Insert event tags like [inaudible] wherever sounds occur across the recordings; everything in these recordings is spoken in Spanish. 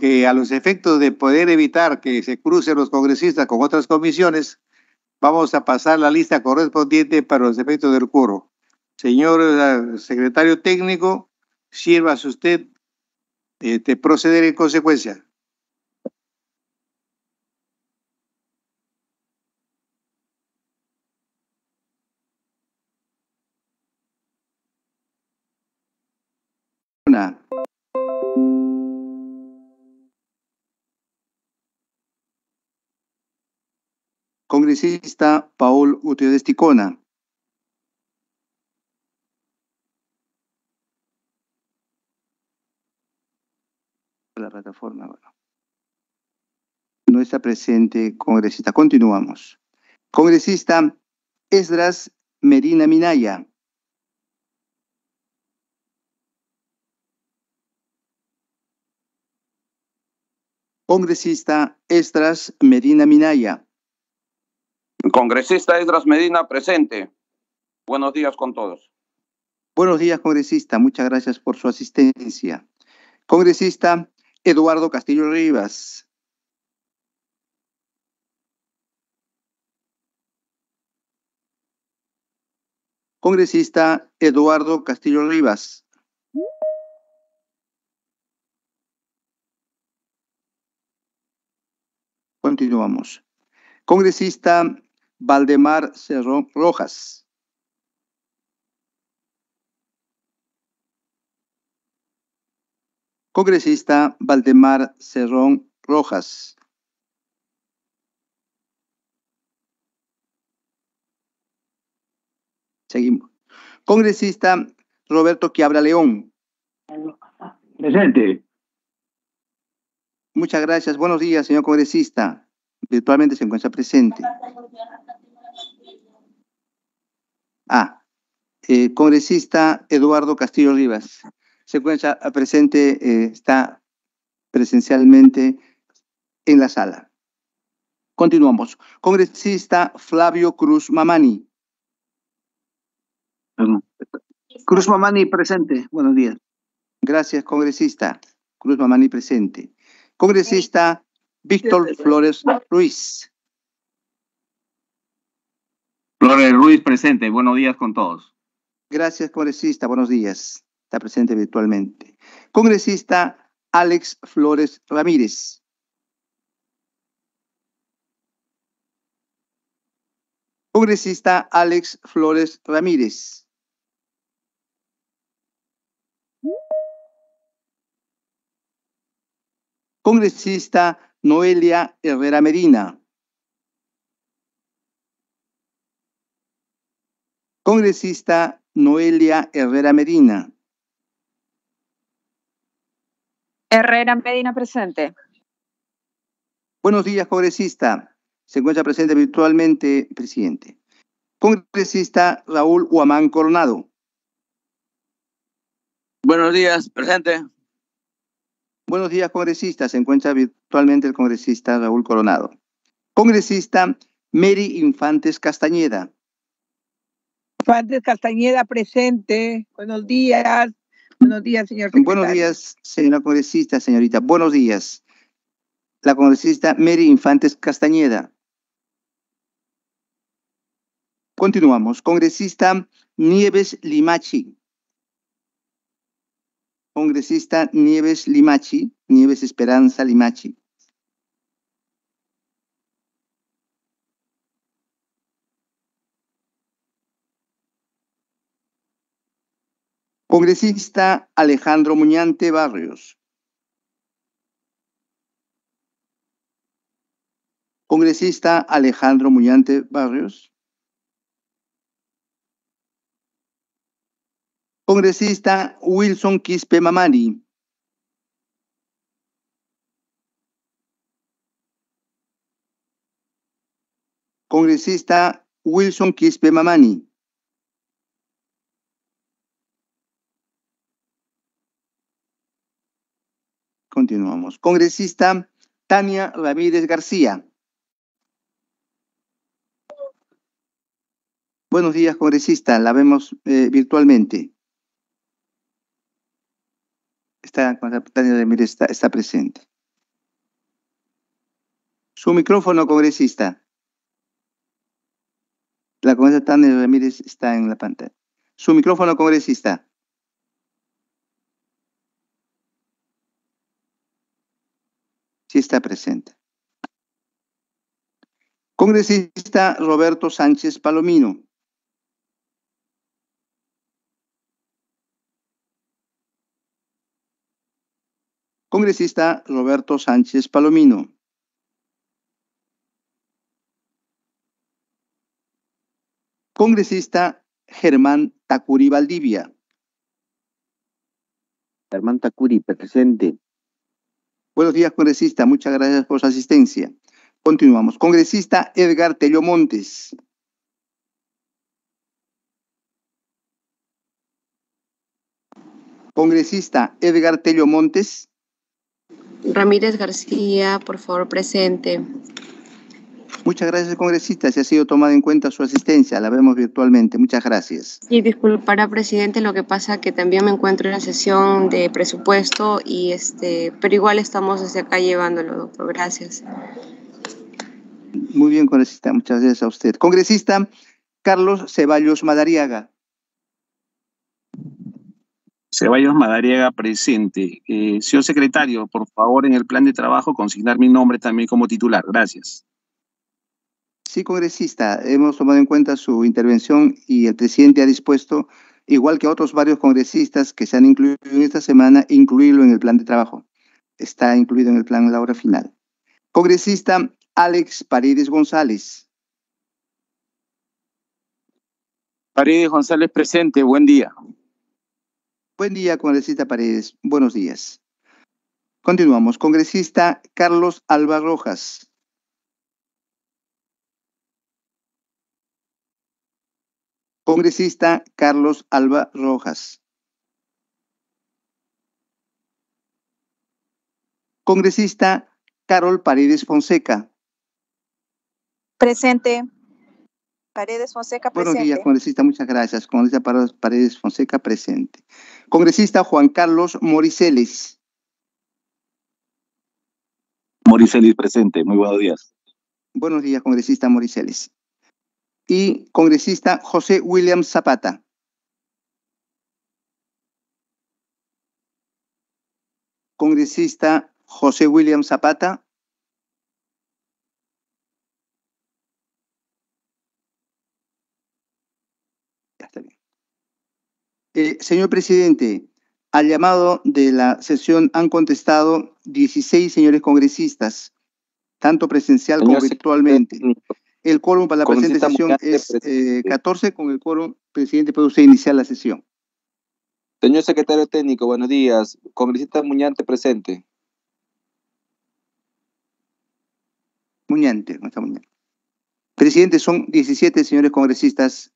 que a los efectos de poder evitar que se crucen los congresistas con otras comisiones, vamos a pasar la lista correspondiente para los efectos del coro. Señor eh, secretario técnico, sírvase usted eh, de proceder en consecuencia. congresista Paul Gutiérrez La plataforma, No está presente congresista. Continuamos. Congresista Esdras Medina Minaya. Congresista Esdras Medina Minaya. Congresista Edras Medina, presente. Buenos días con todos. Buenos días, congresista. Muchas gracias por su asistencia. Congresista Eduardo Castillo Rivas. Congresista Eduardo Castillo Rivas. Continuamos. Congresista Valdemar Cerrón Rojas. Congresista Valdemar Cerrón Rojas. Seguimos. Congresista Roberto Quiabra León. Presente. Muchas gracias. Buenos días, señor congresista virtualmente se encuentra presente. Ah, eh, congresista Eduardo Castillo Rivas. Se encuentra presente, eh, está presencialmente en la sala. Continuamos. Congresista Flavio Cruz Mamani. Cruz Mamani presente. Buenos días. Gracias, congresista. Cruz Mamani presente. Congresista Víctor Flores Ruiz. Flores Ruiz presente. Buenos días con todos. Gracias, congresista. Buenos días. Está presente virtualmente. Congresista Alex Flores Ramírez. Congresista Alex Flores Ramírez. Congresista Noelia Herrera Medina. Congresista Noelia Herrera Medina. Herrera Medina presente. Buenos días, congresista. Se encuentra presente virtualmente, presidente. Congresista Raúl Huamán Coronado. Buenos días, presente. Buenos días, congresista. Se encuentra virtualmente actualmente el congresista Raúl Coronado. Congresista Mary Infantes Castañeda. Infantes Castañeda presente. Buenos días. Buenos días, señor. Buenos días, señora congresista, señorita. Buenos días. La congresista Mary Infantes Castañeda. Continuamos. Congresista Nieves Limachi. Congresista Nieves Limachi, Nieves Esperanza Limachi. Congresista Alejandro Muñante Barrios. Congresista Alejandro Muñante Barrios. Congresista Wilson Quispe Mamani. Congresista Wilson Quispe Mamani. Continuamos. Congresista Tania Ramírez García. Buenos días, congresista. La vemos eh, virtualmente. Está, Tania Ramírez está, está presente. Su micrófono, congresista. La congresista Tania Ramírez está en la pantalla. Su micrófono, congresista. sí está presente. Congresista Roberto Sánchez Palomino. Congresista Roberto Sánchez Palomino. Congresista Germán Tacuri Valdivia. Germán Tacuri, presente. Buenos días, congresista. Muchas gracias por su asistencia. Continuamos. Congresista Edgar Tello Montes. Congresista Edgar Tello Montes. Ramírez García, por favor, presente. Muchas gracias, congresista. Se ha sido tomada en cuenta su asistencia, la vemos virtualmente. Muchas gracias. Y disculpará, presidente, lo que pasa que también me encuentro en la sesión de presupuesto, y este, pero igual estamos desde acá llevándolo, doctor. Gracias. Muy bien, congresista. Muchas gracias a usted. Congresista Carlos Ceballos Madariaga. Ceballos Madariaga presente. Eh, señor secretario, por favor, en el plan de trabajo consignar mi nombre también como titular. Gracias. Sí, congresista, hemos tomado en cuenta su intervención y el presidente ha dispuesto, igual que otros varios congresistas que se han incluido en esta semana, incluirlo en el plan de trabajo. Está incluido en el plan la hora final. Congresista Alex Paredes González. Paredes González presente, buen día. Buen día, congresista Paredes, buenos días. Continuamos, congresista Carlos Alba Rojas. Congresista Carlos Alba Rojas. Congresista Carol Paredes Fonseca. Presente. Paredes Fonseca, presente. Buenos días, congresista. Muchas gracias. Congresista Paredes Fonseca, presente. Congresista Juan Carlos Moriceles. Moriceles, presente. Muy buenos días. Buenos días, congresista Moriceles y congresista José William Zapata. Congresista José William Zapata. Eh, señor presidente, al llamado de la sesión han contestado 16 señores congresistas, tanto presencial como virtualmente. El quórum para la presente sesión es 14. Eh, con el quórum, presidente, puede usted iniciar la sesión. Señor secretario técnico, buenos días. Congresista Muñante presente. Muñante, ¿cómo está Muñante. Presidente, son 17 señores congresistas.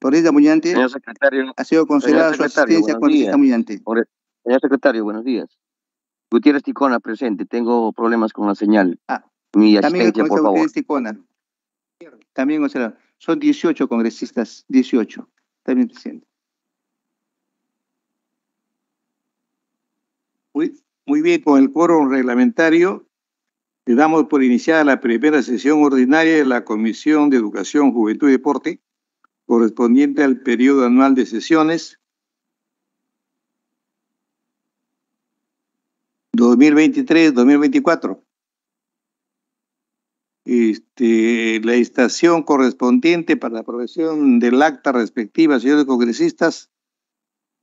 Congresista Muñante señor secretario, ha sido considerada su asistencia, congresista Muñante. Señor secretario, buenos días. Gutiérrez Ticona, presente. Tengo problemas con la señal. Ah, también asistencia, por favor. También, sea, son 18 congresistas, 18. También, presidente. Muy, muy bien, con el quórum reglamentario, le damos por iniciada la primera sesión ordinaria de la Comisión de Educación, Juventud y Deporte, correspondiente al periodo anual de sesiones 2023-2024 este, la estación correspondiente para la aprobación del acta respectiva, señores congresistas,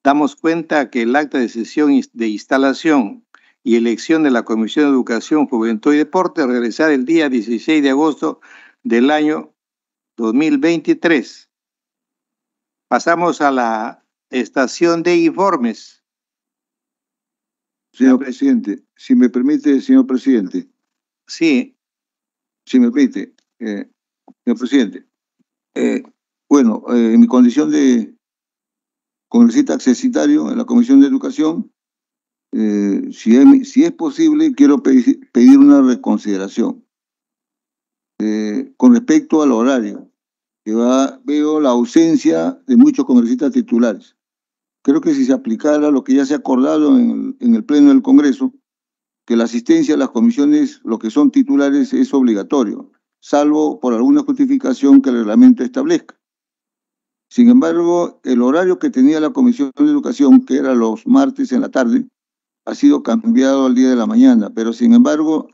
damos cuenta que el acta de sesión de instalación y elección de la Comisión de Educación, Juventud y Deporte regresará el día 16 de agosto del año 2023. Pasamos a la estación de informes. Señor presidente, si me permite, señor presidente. Sí, si me permite, eh, señor presidente. Eh, bueno, eh, en mi condición de congresista accesitario en la Comisión de Educación, si es, posible, quiero pedir, una reconsideración. con respecto al horario, veo la ausencia de muchos congresistas titulares. Creo que si se aplicara lo que ya se ha acordado en el Pleno del Congreso, que la asistencia a las comisiones, lo que son titulares, es obligatorio, salvo por alguna justificación que el reglamento establezca. Sin embargo, el horario que tenía la Comisión de Educación, que era los martes en la tarde, ha sido cambiado al día de la mañana, pero sin embargo,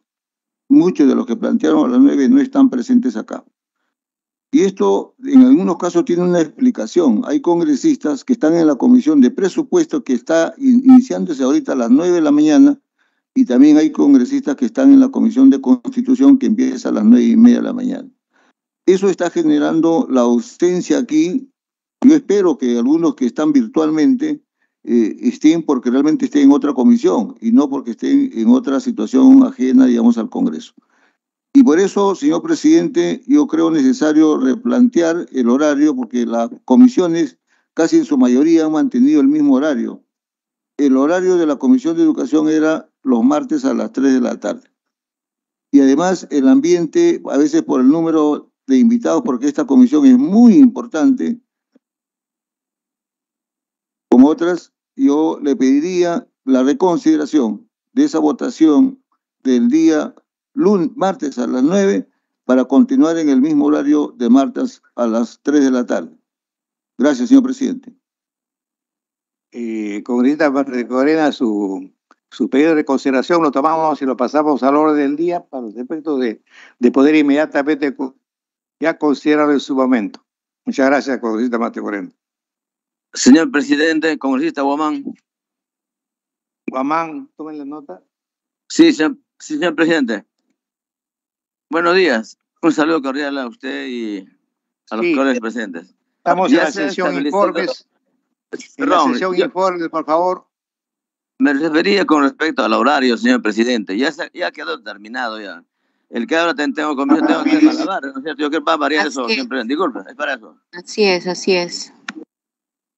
muchos de los que plantearon a las nueve no están presentes acá. Y esto en algunos casos tiene una explicación. Hay congresistas que están en la comisión de presupuesto que está iniciándose ahorita a las nueve de la mañana y también hay congresistas que están en la Comisión de Constitución que empieza a las nueve y media de la mañana. Eso está generando la ausencia aquí. Yo espero que algunos que están virtualmente eh, estén porque realmente estén en otra comisión y no porque estén en otra situación ajena, digamos, al Congreso. Y por eso, señor presidente, yo creo necesario replantear el horario porque las comisiones casi en su mayoría han mantenido el mismo horario. El horario de la Comisión de Educación era los martes a las 3 de la tarde. Y además el ambiente, a veces por el número de invitados, porque esta comisión es muy importante, como otras, yo le pediría la reconsideración de esa votación del día lunes, martes a las 9 para continuar en el mismo horario de martes a las 3 de la tarde. Gracias, señor presidente. Eh, congresista su su pedido de consideración lo tomamos y lo pasamos la orden del día para los efectos de, poder inmediatamente ya considerarlo en su momento. Muchas gracias, congresista Mateo Moreno. Señor presidente, congresista Guamán. Guamán, tomen la nota. Sí, señor, presidente. Buenos días. Un saludo cordial a usted y a los colegas presentes. Estamos en la, sesión informes. En la sesión informes, por favor. Me refería con respecto al horario, señor presidente. Ya, se, ya quedó terminado ya. El que ahora tengo conmigo tengo que va ¿no Yo para variar eso siempre. Disculpe, es para eso. Así es, así es.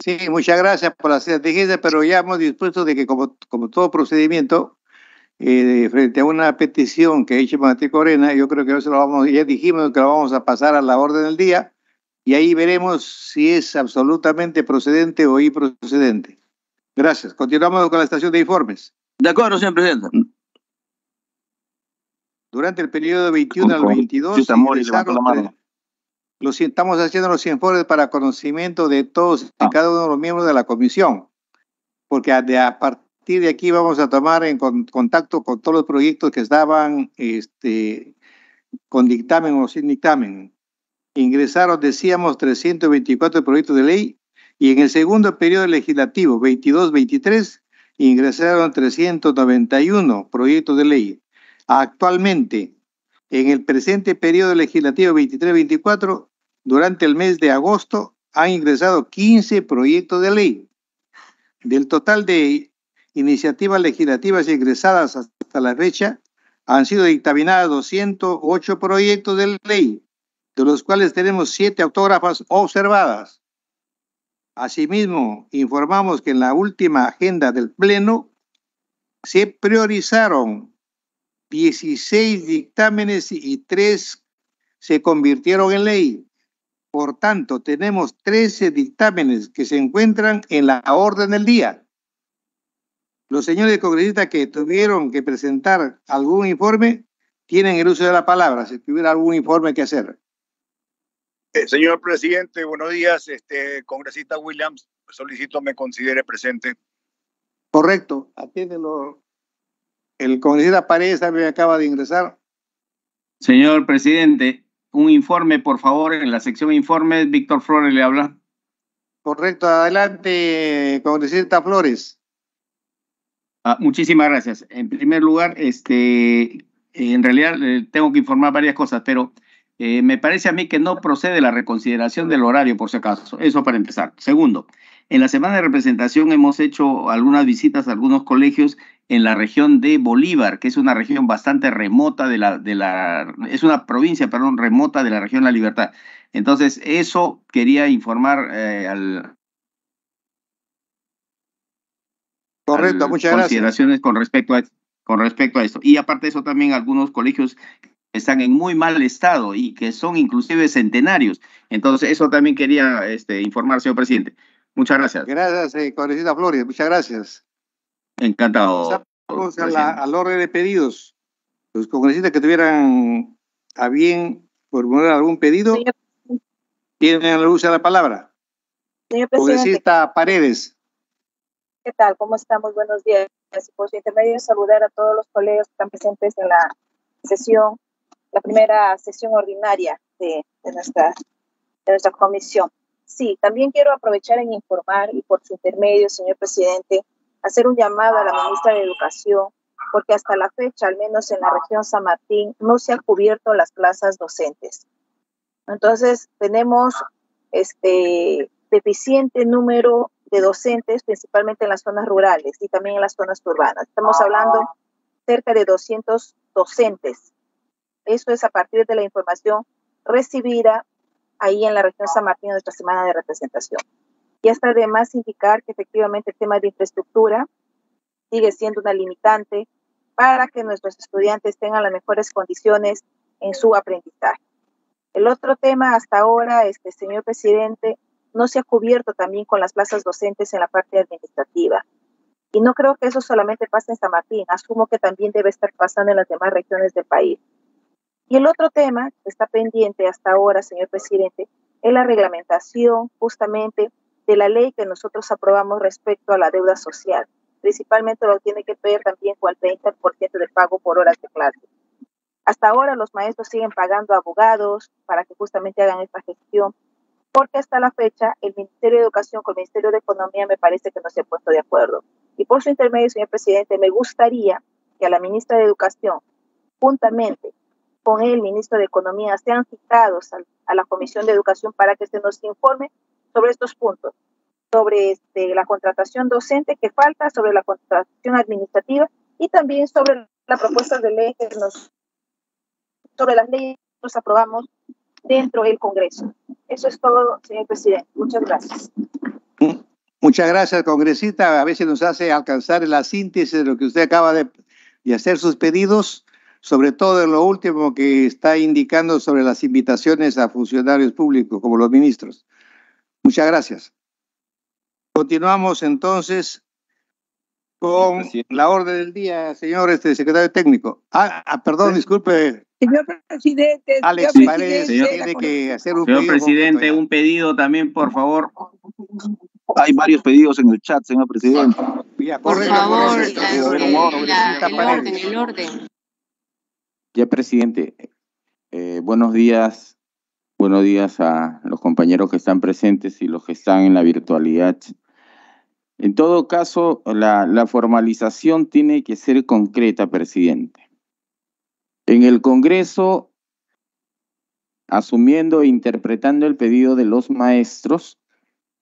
Sí, muchas gracias por la pero ya hemos dispuesto de que como, como todo procedimiento, eh, frente a una petición que ha hecho Mati Corena, yo creo que lo vamos, ya dijimos que lo vamos a pasar a la orden del día y ahí veremos si es absolutamente procedente o improcedente. Gracias. Continuamos con la estación de informes. De acuerdo, señor presidente. Durante el periodo 21 al 22, Los, estamos haciendo los informes para conocimiento de todos y ah. cada uno de los miembros de la comisión, porque a, partir de aquí vamos a tomar en contacto con todos los proyectos que estaban este, con dictamen o sin dictamen. Ingresaron, decíamos, 324 proyectos de ley y en el segundo periodo legislativo 22-23 ingresaron 391 proyectos de ley. Actualmente, en el presente periodo legislativo 23-24, durante el mes de agosto han ingresado 15 proyectos de ley. Del total de iniciativas legislativas ingresadas hasta la fecha, han sido dictaminadas 208 proyectos de ley, de los cuales tenemos siete autógrafas observadas Asimismo, informamos que en la última agenda del Pleno se priorizaron 16 dictámenes y 3 se convirtieron en ley. Por tanto, tenemos 13 dictámenes que se encuentran en la orden del día. Los señores congresistas que tuvieron que presentar algún informe tienen el uso de la palabra, si tuviera algún informe que hacer. Eh, señor presidente, buenos días. Este congresista Williams, solicito me considere presente. Correcto, atiéndelo. El congresista Paredes también acaba de ingresar. Señor presidente, un informe, por favor, en la sección informes, Víctor Flores le habla. Correcto, adelante, congresista Flores. Ah, muchísimas gracias. En primer lugar, este, en realidad eh, tengo que informar varias cosas, pero eh, me parece a mí que no procede la reconsideración del horario, por si acaso. Eso para empezar. Segundo, en la semana de representación hemos hecho algunas visitas a algunos colegios en la región de Bolívar, que es una región bastante remota de la, de la, es una provincia, perdón, remota de la región La Libertad. Entonces, eso quería informar eh, al... Correcto, muchas consideraciones gracias. con respecto con respecto a esto. Y aparte de eso, también algunos colegios están en muy mal estado y que son inclusive centenarios. Entonces, eso también quería este, informar, señor presidente. Muchas gracias. Gracias, eh, congresista Flores. Muchas gracias. Encantado. a al orden de pedidos. Los congresistas que tuvieran a bien formular algún pedido, tienen la luz de la palabra. Señor congresista Paredes. ¿Qué tal? ¿Cómo estamos? buenos días. Por su intermedio, saludar a todos los colegas que están presentes en la sesión la primera sesión ordinaria de, nuestra, de nuestra comisión. Sí, también quiero aprovechar en informar y por su intermedio, señor presidente, hacer un llamado a la ministra de Educación, porque hasta la fecha, al menos en la región San Martín, no se han cubierto las plazas docentes. Entonces, tenemos este deficiente número de docentes, principalmente en las zonas rurales y también en las zonas urbanas. Estamos hablando cerca de 200 docentes eso es a partir de la información recibida ahí en la región San Martín en nuestra semana de representación. Y hasta además indicar que efectivamente el tema de infraestructura sigue siendo una limitante para que nuestros estudiantes tengan las mejores condiciones en su aprendizaje. El otro tema hasta ahora, que este, señor presidente, no se ha cubierto también con las plazas docentes en la parte administrativa. Y no creo que eso solamente pase en San Martín, asumo que también debe estar pasando en las demás regiones del país. Y el otro tema que está pendiente hasta ahora, señor presidente, es la reglamentación justamente de la ley que nosotros aprobamos respecto a la deuda social. Principalmente lo tiene que ver también con el 30% de pago por horas de clase. Hasta ahora los maestros siguen pagando abogados para que justamente hagan esta gestión, porque hasta la fecha el Ministerio de Educación con el Ministerio de Economía me parece que no se han puesto de acuerdo. Y por su intermedio, señor presidente, me gustaría que a la ministra de Educación, juntamente con el ministro de Economía sean citados a la Comisión de Educación para que se nos informe sobre estos puntos, sobre este, la contratación docente que falta, sobre la contratación administrativa y también sobre la propuesta de ley que nos, sobre las leyes que nos aprobamos dentro del Congreso. Eso es todo, señor presidente. Muchas gracias. Muchas gracias, congresista. A veces nos hace alcanzar la síntesis de lo que usted acaba de hacer sus pedidos sobre todo en lo último que está indicando sobre las invitaciones a funcionarios públicos como los ministros. Muchas gracias. Continuamos entonces con la orden del día, señor este, secretario técnico. Ah, ah perdón, disculpe. Señor presidente, señor que hacer un pedido presidente, un pedido también, por favor. Hay varios pedidos en el chat, señor presidente. por, favor, el, orden. Ya, presidente, eh, buenos días. Buenos días a los compañeros que están presentes y los que están en la virtualidad. En todo caso, la, la formalización tiene que ser concreta, presidente. En el Congreso, asumiendo e interpretando el pedido de los maestros,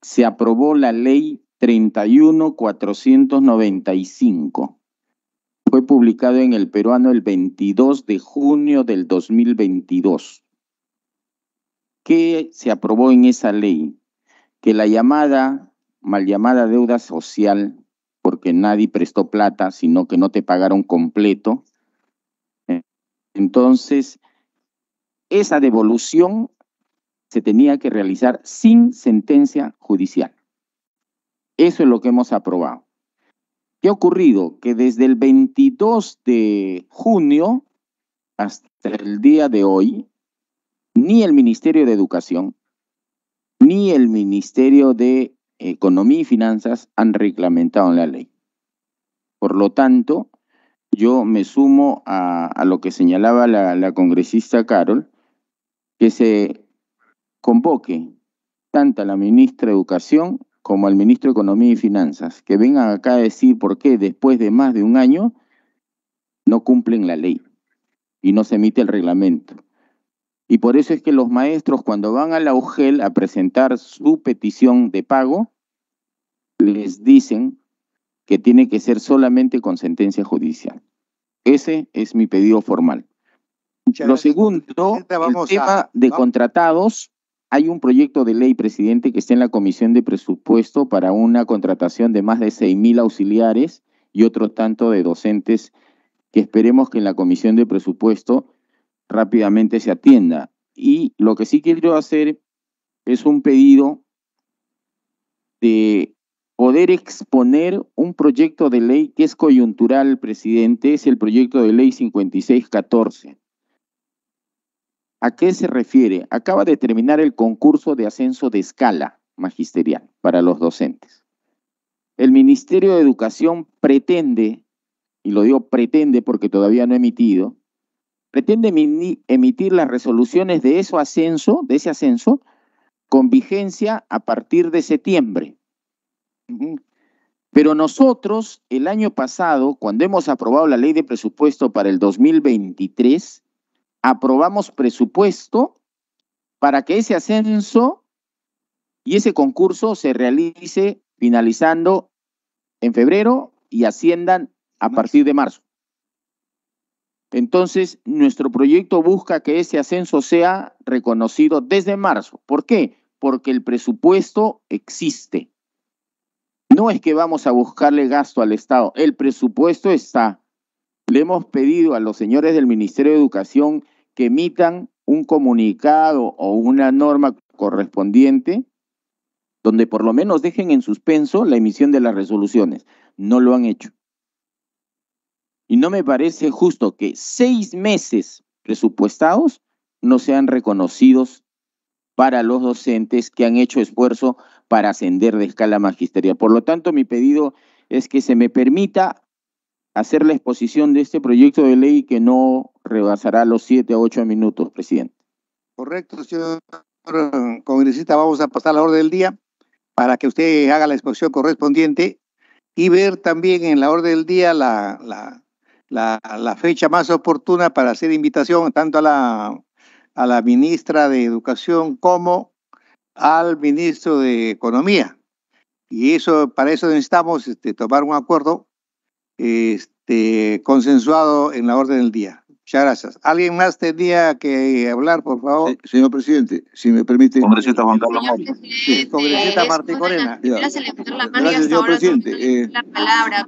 se aprobó la ley 31495 fue publicado en el peruano el 22 de junio del 2022. ¿Qué se aprobó en esa ley? Que la llamada, mal llamada deuda social, porque nadie prestó plata, sino que no te pagaron completo. Entonces, esa devolución se tenía que realizar sin sentencia judicial. Eso es lo que hemos aprobado. ¿Qué ha ocurrido? Que desde el 22 de junio hasta el día de hoy, ni el Ministerio de Educación ni el Ministerio de Economía y Finanzas han reglamentado la ley. Por lo tanto, yo me sumo a, lo que señalaba la, la congresista Carol, que se convoque tanto a la ministra de Educación como al ministro de Economía y Finanzas, que vengan acá a decir por qué después de más de un año no cumplen la ley y no se emite el reglamento. Y por eso es que los maestros cuando van a la UGEL a presentar su petición de pago, les dicen que tiene que ser solamente con sentencia judicial. Ese es mi pedido formal. Lo segundo, el tema de contratados, hay un proyecto de ley, presidente, que está en la Comisión de Presupuesto para una contratación de más de 6.000 auxiliares y otro tanto de docentes que esperemos que en la Comisión de Presupuesto rápidamente se atienda. Y lo que sí quiero hacer es un pedido de poder exponer un proyecto de ley que es coyuntural, presidente, es el proyecto de ley 5614 ¿A qué se refiere? Acaba de terminar el concurso de ascenso de escala magisterial para los docentes. El Ministerio de Educación pretende, y lo digo pretende porque todavía no he emitido, pretende emitir las resoluciones de ese ascenso, de ese ascenso, con vigencia a partir de septiembre. Pero nosotros, el año pasado, cuando hemos aprobado la ley de presupuesto para el 2023, aprobamos presupuesto para que ese ascenso y ese concurso se realice finalizando en febrero y asciendan a partir de marzo. Entonces, nuestro proyecto busca que ese ascenso sea reconocido desde marzo. ¿Por qué? Porque el presupuesto existe. No es que vamos a buscarle gasto al Estado, el presupuesto está. Le hemos pedido a los señores del Ministerio de Educación que emitan un comunicado o una norma correspondiente donde por lo menos dejen en suspenso la emisión de las resoluciones. No lo han hecho. Y no me parece justo que seis meses presupuestados no sean reconocidos para los docentes que han hecho esfuerzo para ascender de escala magisterial. Por lo tanto, mi pedido es que se me permita hacer la exposición de este proyecto de ley que no rebasará los siete a ocho minutos, presidente. Correcto, señor congresista. Vamos a pasar la orden del día para que usted haga la exposición correspondiente y ver también en la orden del día la, fecha más oportuna para hacer invitación tanto a la, a la ministra de Educación como al ministro de Economía. Y eso, para eso necesitamos este, tomar un acuerdo este, consensuado en la orden del día. Muchas gracias. ¿Alguien más tenía que hablar, por favor? señor presidente, si me permite. Congresista Juan Carlos Mori. congresista Martín Corena. Gracias, señor presidente. Eh,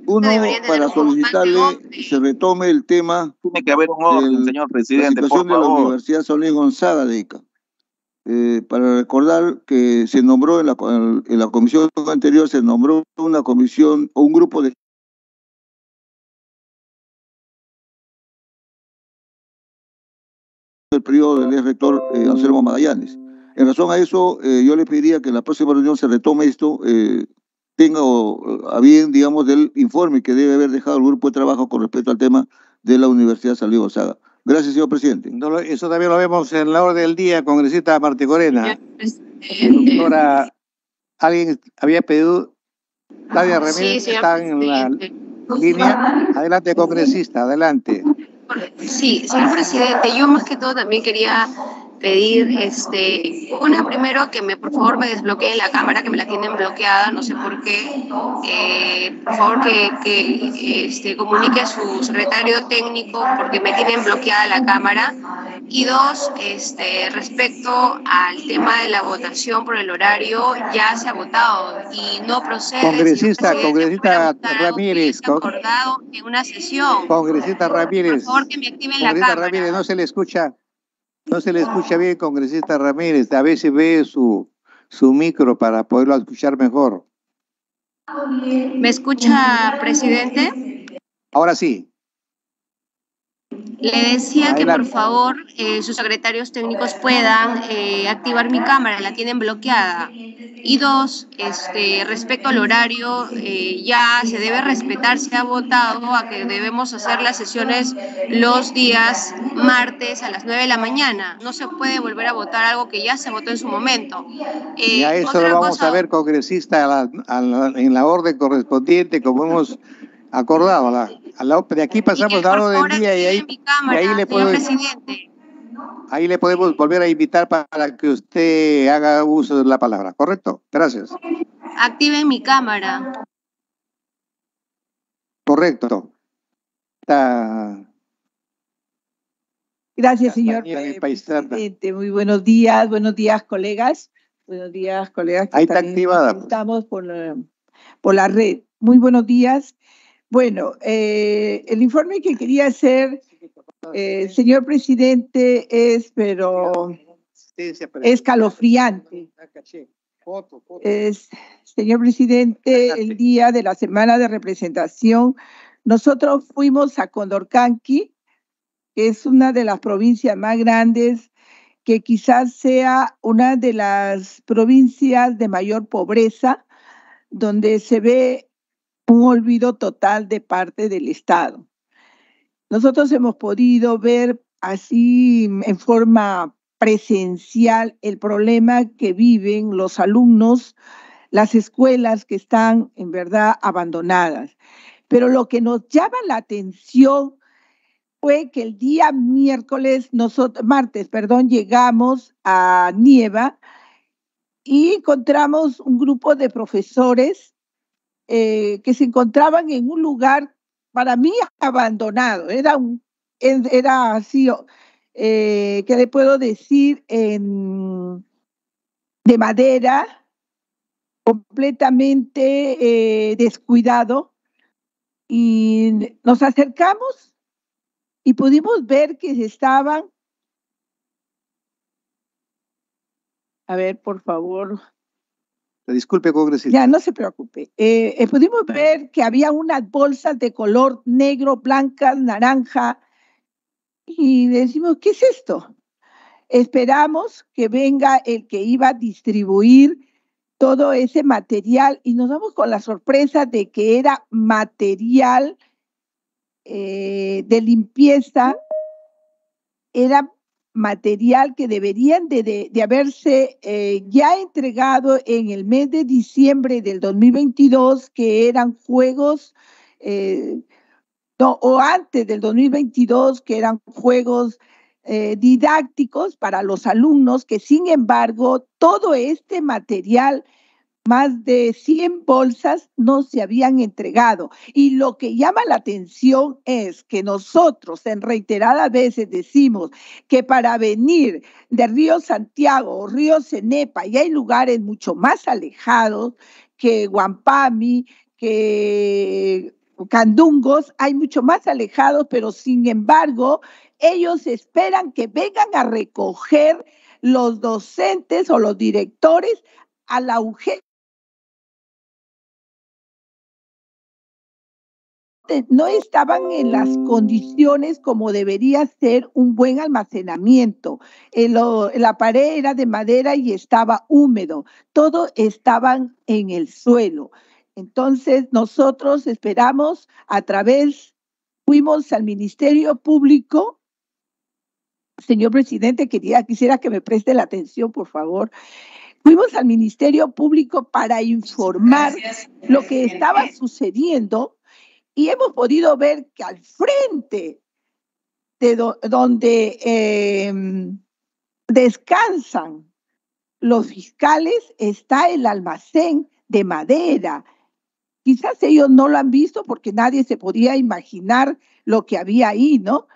uno, para solicitarle se retome el tema. Tiene que haber un orden, señor presidente. La situación de la Universidad Solís Gonzaga eh, para recordar que se nombró en la, en la comisión anterior, se nombró una comisión o un grupo de el periodo del ex rector eh, Anselmo Magallanes. En razón a eso, eh, yo le pediría que en la próxima reunión se retome esto, eh, tenga a bien, digamos, del informe que debe haber dejado el grupo de trabajo con respecto al tema de la Universidad San Gonzaga. Gracias, señor presidente. eso también lo vemos en la orden del día, congresista Martí Corena. Pues, Doctora, alguien había pedido, Nadia ah, Ramírez, está en la Línea, adelante, congresista, adelante. Sí, señor presidente, yo más que todo también quería pedir este una primero que me por favor me desbloquee la cámara que me la tienen bloqueada no sé por qué eh, por favor que, este, comunique a su secretario técnico porque me tienen bloqueada la cámara y dos este respecto al tema de la votación por el horario ya se ha votado y no procede congresista congresista Ramírez acordado en una sesión congresista Ramírez por favor que me activen la cámara Ramírez no se le escucha no se le ah. escucha bien, congresista Ramírez. A veces ve su, su micro para poderlo escuchar mejor. ¿Me escucha, presidente? Ahora sí. Le decía que por favor eh, sus secretarios técnicos puedan eh, activar mi cámara, la tienen bloqueada. Y dos, este, respecto al horario, eh, ya se debe respetar, se ha votado a que debemos hacer las sesiones los días martes a las 9 de la mañana. No se puede volver a votar algo que ya se votó en su momento. y a eso lo vamos a ver, congresista, en la orden correspondiente, como hemos acordado. La de aquí pasamos al hora del día y ahí, le podemos volver a invitar para que usted haga uso de la palabra, ¿correcto? Gracias. Active mi cámara. Correcto. Gracias, señor presidente. Muy buenos días, buenos días, colegas. Buenos días, colegas. Ahí está activada. Estamos por la red. Muy buenos días. Bueno, eh, el informe que quería hacer, eh, señor presidente, es, pero escalofriante. Es, señor presidente, el día de la semana de representación, nosotros fuimos a Condorcanqui, que es una de las provincias más grandes, que quizás sea una de las provincias de mayor pobreza, donde se ve un olvido total de parte del Estado. Nosotros hemos podido ver así en forma presencial el problema que viven los alumnos, las escuelas que están en verdad abandonadas. Pero lo que nos llama la atención fue que el día miércoles, nosotros, martes, perdón, llegamos a Nieva y encontramos un grupo de profesores eh, que se encontraban en un lugar para mí abandonado. Era, era así, eh, ¿qué le puedo decir? de madera, completamente eh, descuidado. Y nos acercamos y pudimos ver que estaban... A ver, por favor, Disculpe, congresista. Ya, no se preocupe. Eh, eh, pudimos ver que había unas bolsas de color negro, blanca, naranja, y decimos, ¿qué es esto? Esperamos que venga el que iba a distribuir todo ese material y nos vamos con la sorpresa de que era material eh, de limpieza, era material que deberían de, haberse eh, ya entregado en el mes de diciembre del 2022, que eran juegos, eh, o antes del 2022, que eran juegos eh, didácticos para los alumnos, que sin embargo todo este material más de 100 bolsas no se habían entregado. Y lo que llama la atención es que nosotros en reiteradas veces decimos que para venir de Río Santiago o Río Cenepa, y hay lugares mucho más alejados que Guampami, que Candungos, hay mucho más alejados, pero sin embargo, ellos esperan que vengan a recoger los docentes o los directores a la no estaban en las condiciones como debería ser un buen almacenamiento. Eh, la pared era de madera y estaba húmedo. Todo estaba en el suelo. Entonces nosotros esperamos a través, fuimos al Ministerio Público. Señor presidente, quería, quisiera que me preste la atención, por favor. Fuimos al Ministerio Público para informar lo que estaba sucediendo y hemos podido ver que al frente de donde em, descansan los fiscales está el almacén de madera. Quizás ellos no lo han visto porque nadie se podía imaginar lo que había ahí, ¿no?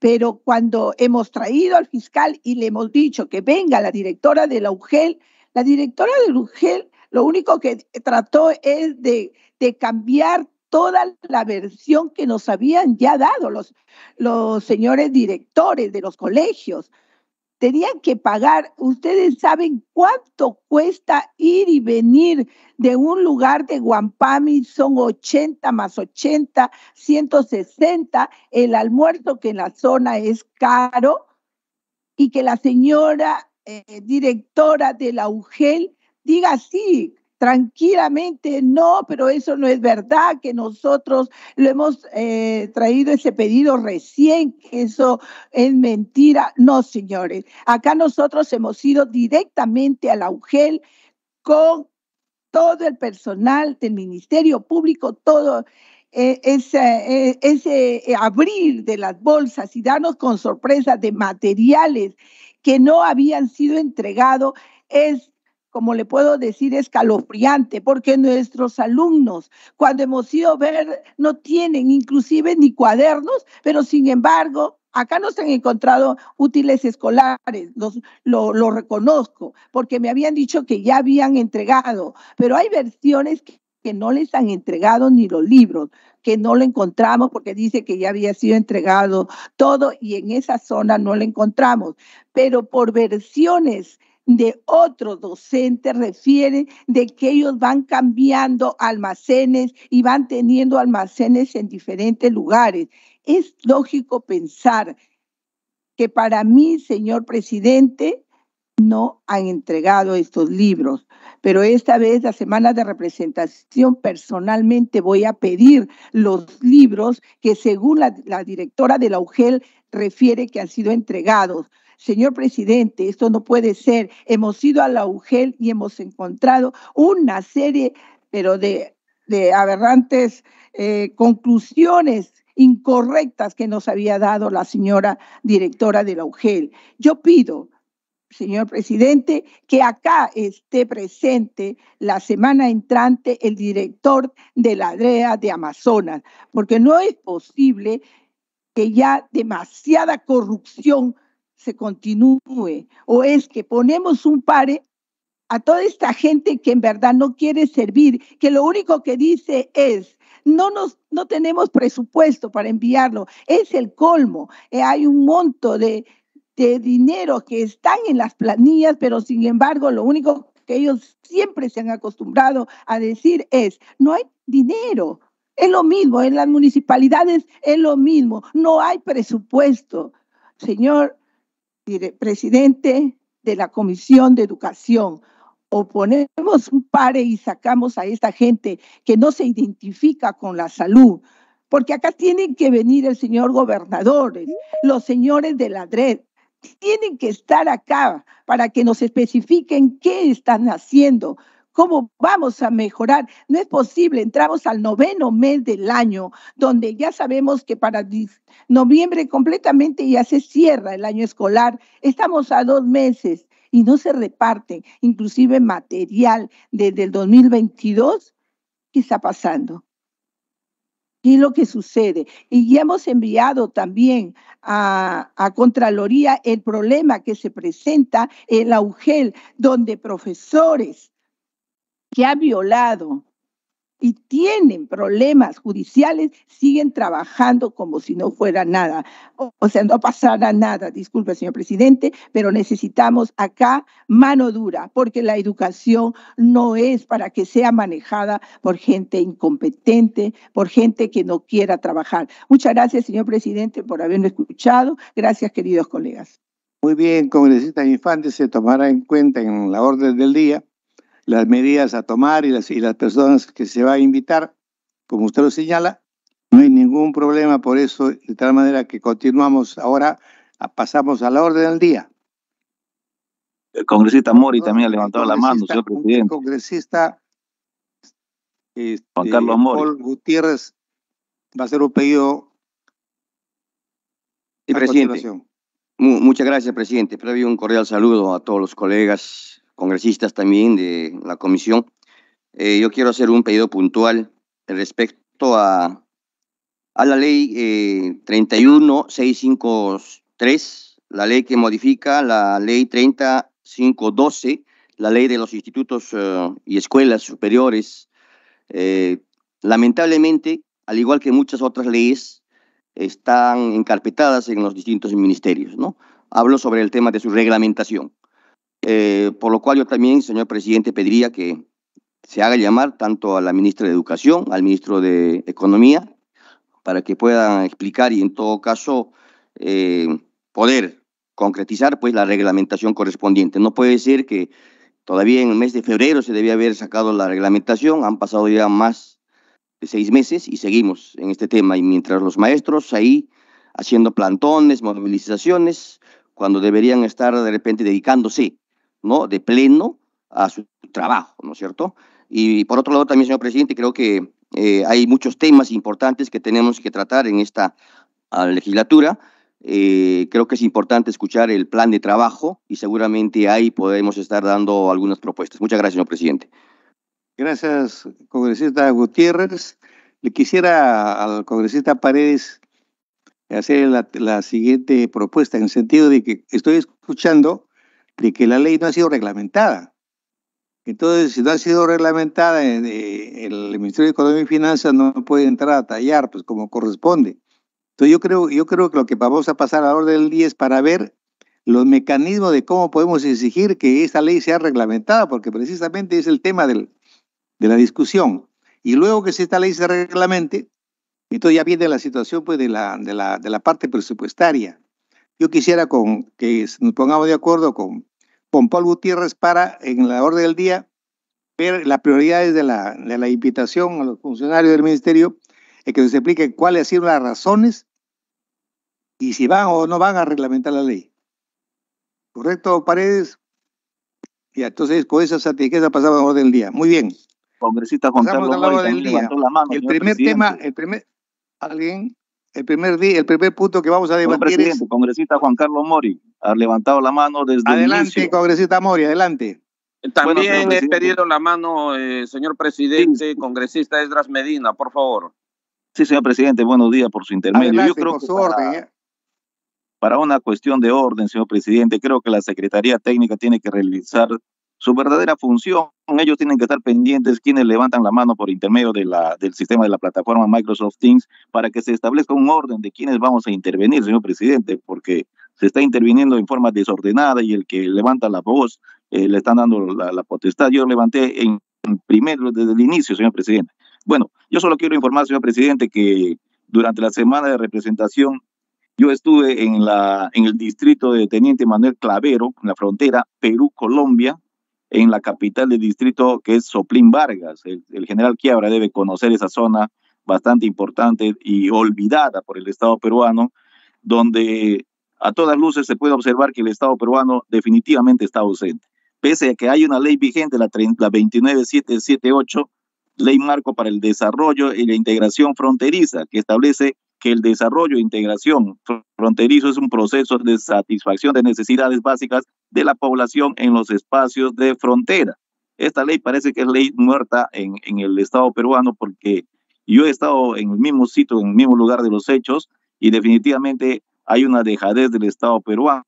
Pero cuando hemos traído al fiscal y le hemos dicho que venga la directora de la UGEL, la directora de la UGEL lo único que trató es de, de cambiar toda la versión que nos habían ya dado los, señores directores de los colegios. Tenían que pagar, ustedes saben cuánto cuesta ir y venir de un lugar de Guampami, son 80 más 80, 160, el almuerzo que en la zona es caro y que la señora eh, directora de la UGEL diga, sí, tranquilamente, no, pero eso no es verdad, que nosotros lo hemos eh, traído ese pedido recién, que eso es mentira. No, señores, acá nosotros hemos ido directamente al la con todo el personal del Ministerio Público, todo eh, ese, eh, abrir de las bolsas y darnos con sorpresa de materiales que no habían sido entregados es como le puedo decir, escalofriante, porque nuestros alumnos, cuando hemos ido ver, no tienen inclusive ni cuadernos, pero sin embargo, acá no se han encontrado útiles escolares, los, lo, reconozco, porque me habían dicho que ya habían entregado, pero hay versiones que que no les han entregado ni los libros, que no lo encontramos porque dice que ya había sido entregado todo y en esa zona no lo encontramos. Pero por versiones de otro docente refiere de que ellos van cambiando almacenes y van teniendo almacenes en diferentes lugares. Es lógico pensar que para mí, señor presidente, no han entregado estos libros, pero esta vez la semana de representación personalmente voy a pedir los libros que según la, la directora de la UGEL refiere que han sido entregados Señor presidente, esto no puede ser. Hemos ido a la UGEL y hemos encontrado una serie, pero de, aberrantes eh, conclusiones incorrectas que nos había dado la señora directora de la UGEL. Yo pido señor presidente, que acá esté presente la semana entrante el director de la DREA de Amazonas, porque no es posible que ya demasiada corrupción se continúe o es que ponemos un pare a toda esta gente que en verdad no quiere servir, que lo único que dice es, no, nos, no tenemos presupuesto para enviarlo, es el colmo. Eh, hay un monto de, de dinero que están en las planillas, pero sin embargo lo único que ellos siempre se han acostumbrado a decir es, no hay dinero. Es lo mismo, en las municipalidades es lo mismo, no hay presupuesto. Señor, presidente de la Comisión de Educación, o ponemos un pare y sacamos a esta gente que no se identifica con la salud, porque acá tienen que venir el señor gobernador, los señores de la DRED, tienen que estar acá para que nos especifiquen qué están haciendo, ¿Cómo vamos a mejorar? No es posible. Entramos al noveno mes del año, donde ya sabemos que para noviembre completamente ya se cierra el año escolar. Estamos a dos meses y no se reparten, inclusive material desde el 2022. ¿Qué está pasando? ¿Qué es lo que sucede? Y ya hemos enviado también a, Contraloría el problema que se presenta en la UGEL, donde profesores que ha violado y tienen problemas judiciales, siguen trabajando como si no fuera nada. O, sea, no pasará nada, disculpe, señor presidente, pero necesitamos acá mano dura, porque la educación no es para que sea manejada por gente incompetente, por gente que no quiera trabajar. Muchas gracias, señor presidente, por haberme escuchado. Gracias, queridos colegas. Muy bien, congresista Infante, se tomará en cuenta en la orden del día las medidas a tomar y las, y las personas que se va a invitar, como usted lo señala, no hay ningún problema, por eso, de tal manera que continuamos ahora, pasamos a la orden del día. El congresista Mori también ha levantado la mano, señor presidente. El congresista este, Juan Carlos Mori. Paul Gutiérrez va a hacer un pedido. Sí, presidente. Muchas gracias, presidente. Previo un cordial saludo a todos los colegas congresistas también de la comisión. Eh, yo quiero hacer un pedido puntual respecto a, la ley 31653, eh, la ley que modifica la ley 3512, la ley de los institutos eh, y escuelas superiores. lamentablemente, al igual que muchas otras leyes, están encarpetadas en los distintos ministerios. ¿no? Hablo sobre el tema de su reglamentación. Eh, por lo cual yo también, señor presidente, pediría que se haga llamar tanto a la ministra de Educación, al ministro de Economía, para que puedan explicar y en todo caso eh, poder concretizar pues la reglamentación correspondiente. No puede ser que todavía en el mes de febrero se debía haber sacado la reglamentación, han pasado ya más de seis meses y seguimos en este tema. Y mientras los maestros ahí haciendo plantones, movilizaciones, cuando deberían estar de repente dedicándose de pleno a su trabajo, ¿no es cierto? Y por otro lado también, señor presidente, creo que eh, hay muchos temas importantes que tenemos que tratar en esta ah, legislatura. Eh, creo que es importante escuchar el plan de trabajo y seguramente ahí podemos estar dando algunas propuestas. Muchas gracias, señor presidente. Gracias, congresista Gutiérrez. Le quisiera al congresista Paredes hacer la, la siguiente propuesta, en el sentido de que estoy escuchando de que la ley no ha sido reglamentada. Entonces, si no ha sido reglamentada, eh, el Ministerio de Economía y Finanzas no puede entrar a tallar, pues como corresponde. Entonces, yo creo, yo creo que lo que vamos a pasar a la orden del día es para ver los mecanismos de cómo podemos exigir que esta ley sea reglamentada, porque precisamente es el tema del, de la discusión. Y luego que esta ley se reglamente, entonces ya viene la situación pues, de, la, de, la, de la parte presupuestaria. Yo quisiera con, que nos pongamos de acuerdo con, con Paul Gutiérrez para, en la orden del día, ver las prioridades de la, de la invitación a los funcionarios del ministerio, y eh, que nos expliquen cuáles han sido las razones y si van o no van a reglamentar la ley. ¿Correcto, Paredes? Y entonces, con esa satisfacción a la orden del día. Muy bien. Congresista Juan Carlos del día. el primer tema, el primer, alguien, el primer, el primer punto que vamos a debatir es... Congresista Juan Carlos Mori ha levantado la mano desde Adelante, congresista Mori, adelante. También le he pedido la mano, eh, señor presidente, congresista Esdras Medina, por favor. Sí, señor presidente, buenos días por su intermedio. ¿eh? para una cuestión de orden, señor presidente, creo que la Secretaría Técnica tiene que realizar su verdadera función. Ellos tienen que estar pendientes quienes levantan la mano por intermedio de la, del sistema de la plataforma Microsoft Teams para que se establezca un orden de quienes vamos a intervenir, señor presidente, porque se está interviniendo en forma desordenada y el que levanta la voz eh, le están dando la, potestad. Yo levanté en, primero desde el inicio, señor presidente. Bueno, yo solo quiero informar, señor presidente, que durante la semana de representación yo estuve en, en el distrito de Teniente Manuel Clavero, en la frontera Perú-Colombia, en la capital del distrito, que es Soplín Vargas. El, general Quiabra debe conocer esa zona bastante importante y olvidada por el Estado peruano, donde a todas luces se puede observar que el Estado peruano definitivamente está ausente. Pese a que hay una ley vigente, la 29778, ley marco para el desarrollo y la integración fronteriza, que establece que el desarrollo e integración fronterizo es un proceso de satisfacción de necesidades básicas de la población en los espacios de frontera. Esta ley parece que es ley muerta en, el Estado peruano porque yo he estado en el mismo sitio, en el mismo lugar de los hechos y definitivamente hay una dejadez del Estado peruano.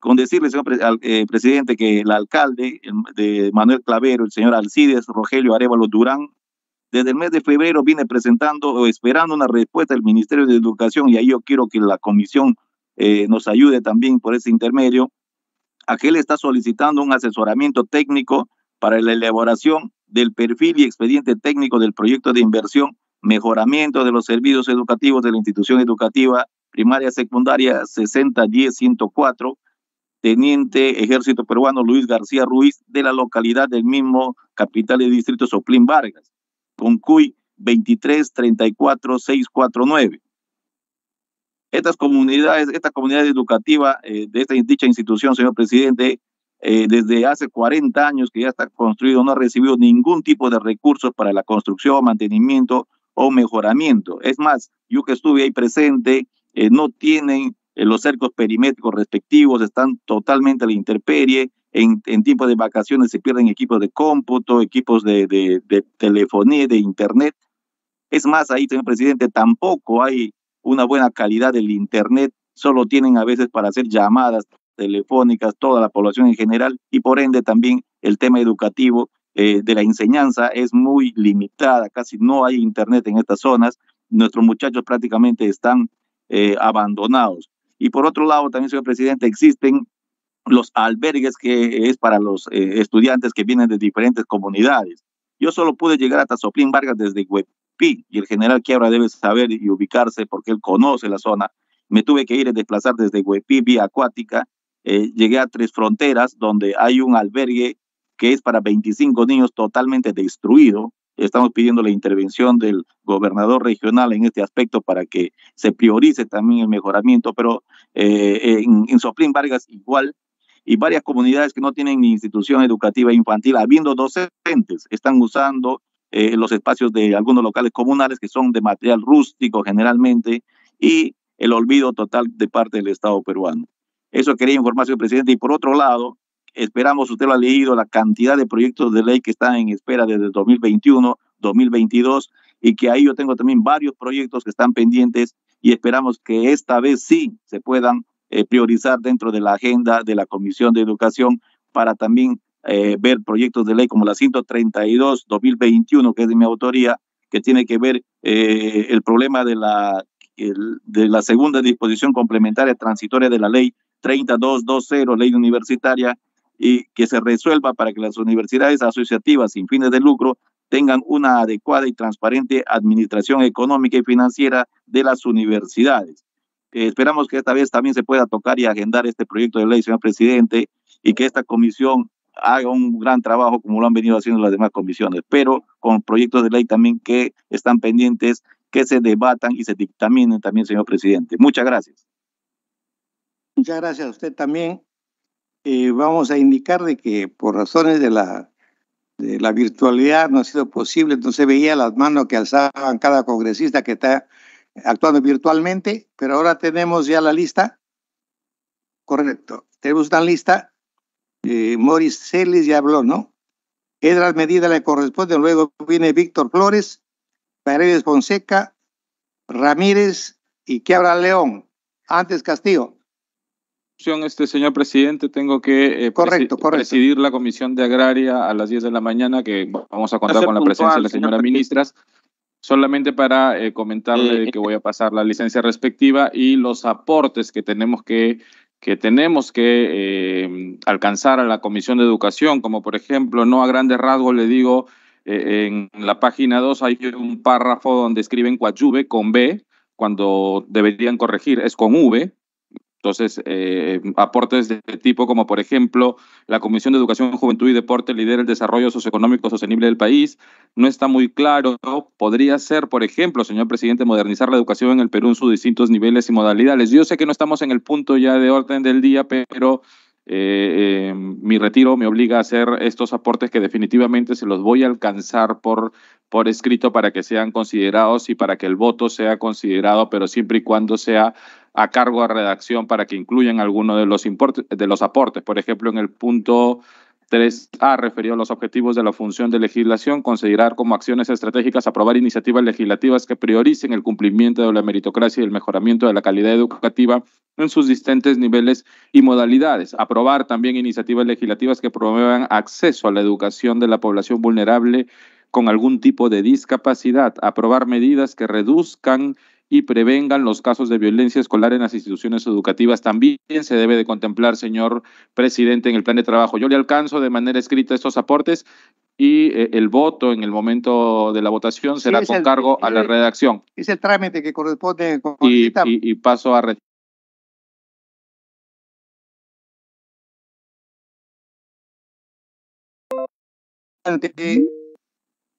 Con decirle, señor al, eh, presidente, que el alcalde de Manuel Clavero, el señor Alcides Rogelio Arevalo Durán, desde el mes de febrero viene presentando o esperando una respuesta del Ministerio de Educación y ahí yo quiero que la comisión eh, nos ayude también por ese intermedio. Aquel está solicitando un asesoramiento técnico para la elaboración del perfil y expediente técnico del proyecto de inversión, mejoramiento de los servicios educativos de la institución educativa primaria secundaria 6010 teniente ejército peruano Luis García Ruiz de la localidad del mismo capital y distrito Soplín Vargas con CUI 2334649. Estas comunidades, esta comunidad educativa eh, de esta dicha institución, señor presidente, eh, desde hace 40 años que ya está construido, no ha recibido ningún tipo de recursos para la construcción, mantenimiento o mejoramiento. Es más, yo que estuve ahí presente, eh, no tienen los cercos perimétricos respectivos, están totalmente a la intemperie, en, en de vacaciones se pierden equipos de cómputo, equipos de, telefonía, de internet. Es más, ahí, señor presidente, tampoco hay una buena calidad del internet. Solo tienen a veces para hacer llamadas telefónicas toda la población en general y por ende también el tema educativo eh, de la enseñanza es muy limitada, casi no hay internet en estas zonas, nuestros muchachos prácticamente están eh, abandonados. Y por otro lado, también, señor presidente, existen los albergues que es para los eh, estudiantes que vienen de diferentes comunidades. Yo solo pude llegar hasta Soplín Vargas desde Huepí, y el general Quiebra debe saber y ubicarse porque él conoce la zona. Me tuve que ir a desplazar desde Huepí vía acuática. Eh, llegué a Tres Fronteras donde hay un albergue que es para 25 niños totalmente destruido. Estamos pidiendo la intervención del gobernador regional en este aspecto para que se priorice también el mejoramiento, pero eh, en, en Soplín Vargas igual y varias comunidades que no tienen ni institución educativa infantil, habiendo docentes, están usando eh, los espacios de algunos locales comunales que son de material rústico generalmente y el olvido total de parte del Estado peruano. Eso quería informar, señor presidente. Y por otro lado, esperamos, usted lo ha leído, la cantidad de proyectos de ley que están en espera desde 2021, 2022, y que ahí yo tengo también varios proyectos que están pendientes y esperamos que esta vez sí se puedan eh, priorizar dentro de la agenda de la Comisión de Educación para también eh, ver proyectos de ley como la 132-2021, que es de mi autoría, que tiene que ver eh, el problema de la, de la segunda disposición complementaria transitoria de la ley 3220, ley universitaria, y que se resuelva para que las universidades asociativas sin fines de lucro tengan una adecuada y transparente administración económica y financiera de las universidades esperamos que esta vez también se pueda tocar y agendar este proyecto de ley, señor presidente, y que esta comisión haga un gran trabajo como lo han venido haciendo las demás comisiones, pero con proyectos de ley también que están pendientes, que se debatan y se dictaminen también, señor presidente. Muchas gracias. Muchas gracias a usted también. Eh, vamos a indicar de que por razones de la, de la virtualidad no ha sido posible, entonces veía las manos que alzaban cada congresista que está actuando virtualmente, pero ahora tenemos ya la lista. Correcto. Tenemos una lista. Eh, Moris Morris Celis ya habló, ¿no? Edras Medida le corresponde. Luego viene Víctor Flores, Paredes Fonseca, Ramírez y Quebra León. Antes Castillo. Este señor presidente, tengo que eh, presidir la comisión de agraria a las 10 de la mañana, que vamos a contar con la presencia de la señora ministras solamente para eh, comentarle eh, que eh, voy a pasar la licencia respectiva y los aportes que tenemos que, que, tenemos que em, alcanzar a la Comisión de Educación, como por ejemplo, no a grandes rasgos le digo, en la página 2 hay un párrafo donde escriben coadyuve con B, cuando deberían corregir es con V, entonces, eh, aportes de este tipo como, por ejemplo, la Comisión de Educación, Juventud y Deporte lidera el desarrollo socioeconómico sostenible del país. No está muy claro. Podría ser, por ejemplo, señor presidente, modernizar la educación en el Perú en sus distintos niveles y modalidades. Yo sé que no estamos en el punto ya de orden del día, pero eh, eh, mi retiro me obliga a hacer estos aportes que definitivamente se los voy a alcanzar por, por escrito para que sean considerados y para que el voto sea considerado, pero siempre y cuando sea a cargo de redacción para que incluyan algunos de los, importes, de los aportes. Por ejemplo, en el punto 3A, referido a los objetivos de la función de legislación, considerar como acciones estratégicas aprobar iniciativas legislativas que prioricen el cumplimiento de la meritocracia y el mejoramiento de la calidad educativa en sus distintos niveles y modalidades. Aprobar también iniciativas legislativas que promuevan acceso a la educación de la población vulnerable con algún tipo de discapacidad. Aprobar medidas que reduzcan y prevengan los casos de violencia escolar en las instituciones educativas. También se debe de contemplar, señor presidente, en el plan de trabajo. Yo le alcanzo de manera escrita estos aportes y eh, el voto en el momento de la votación será con cargo a la eh, redacción. Es el trámite que corresponde y, paso a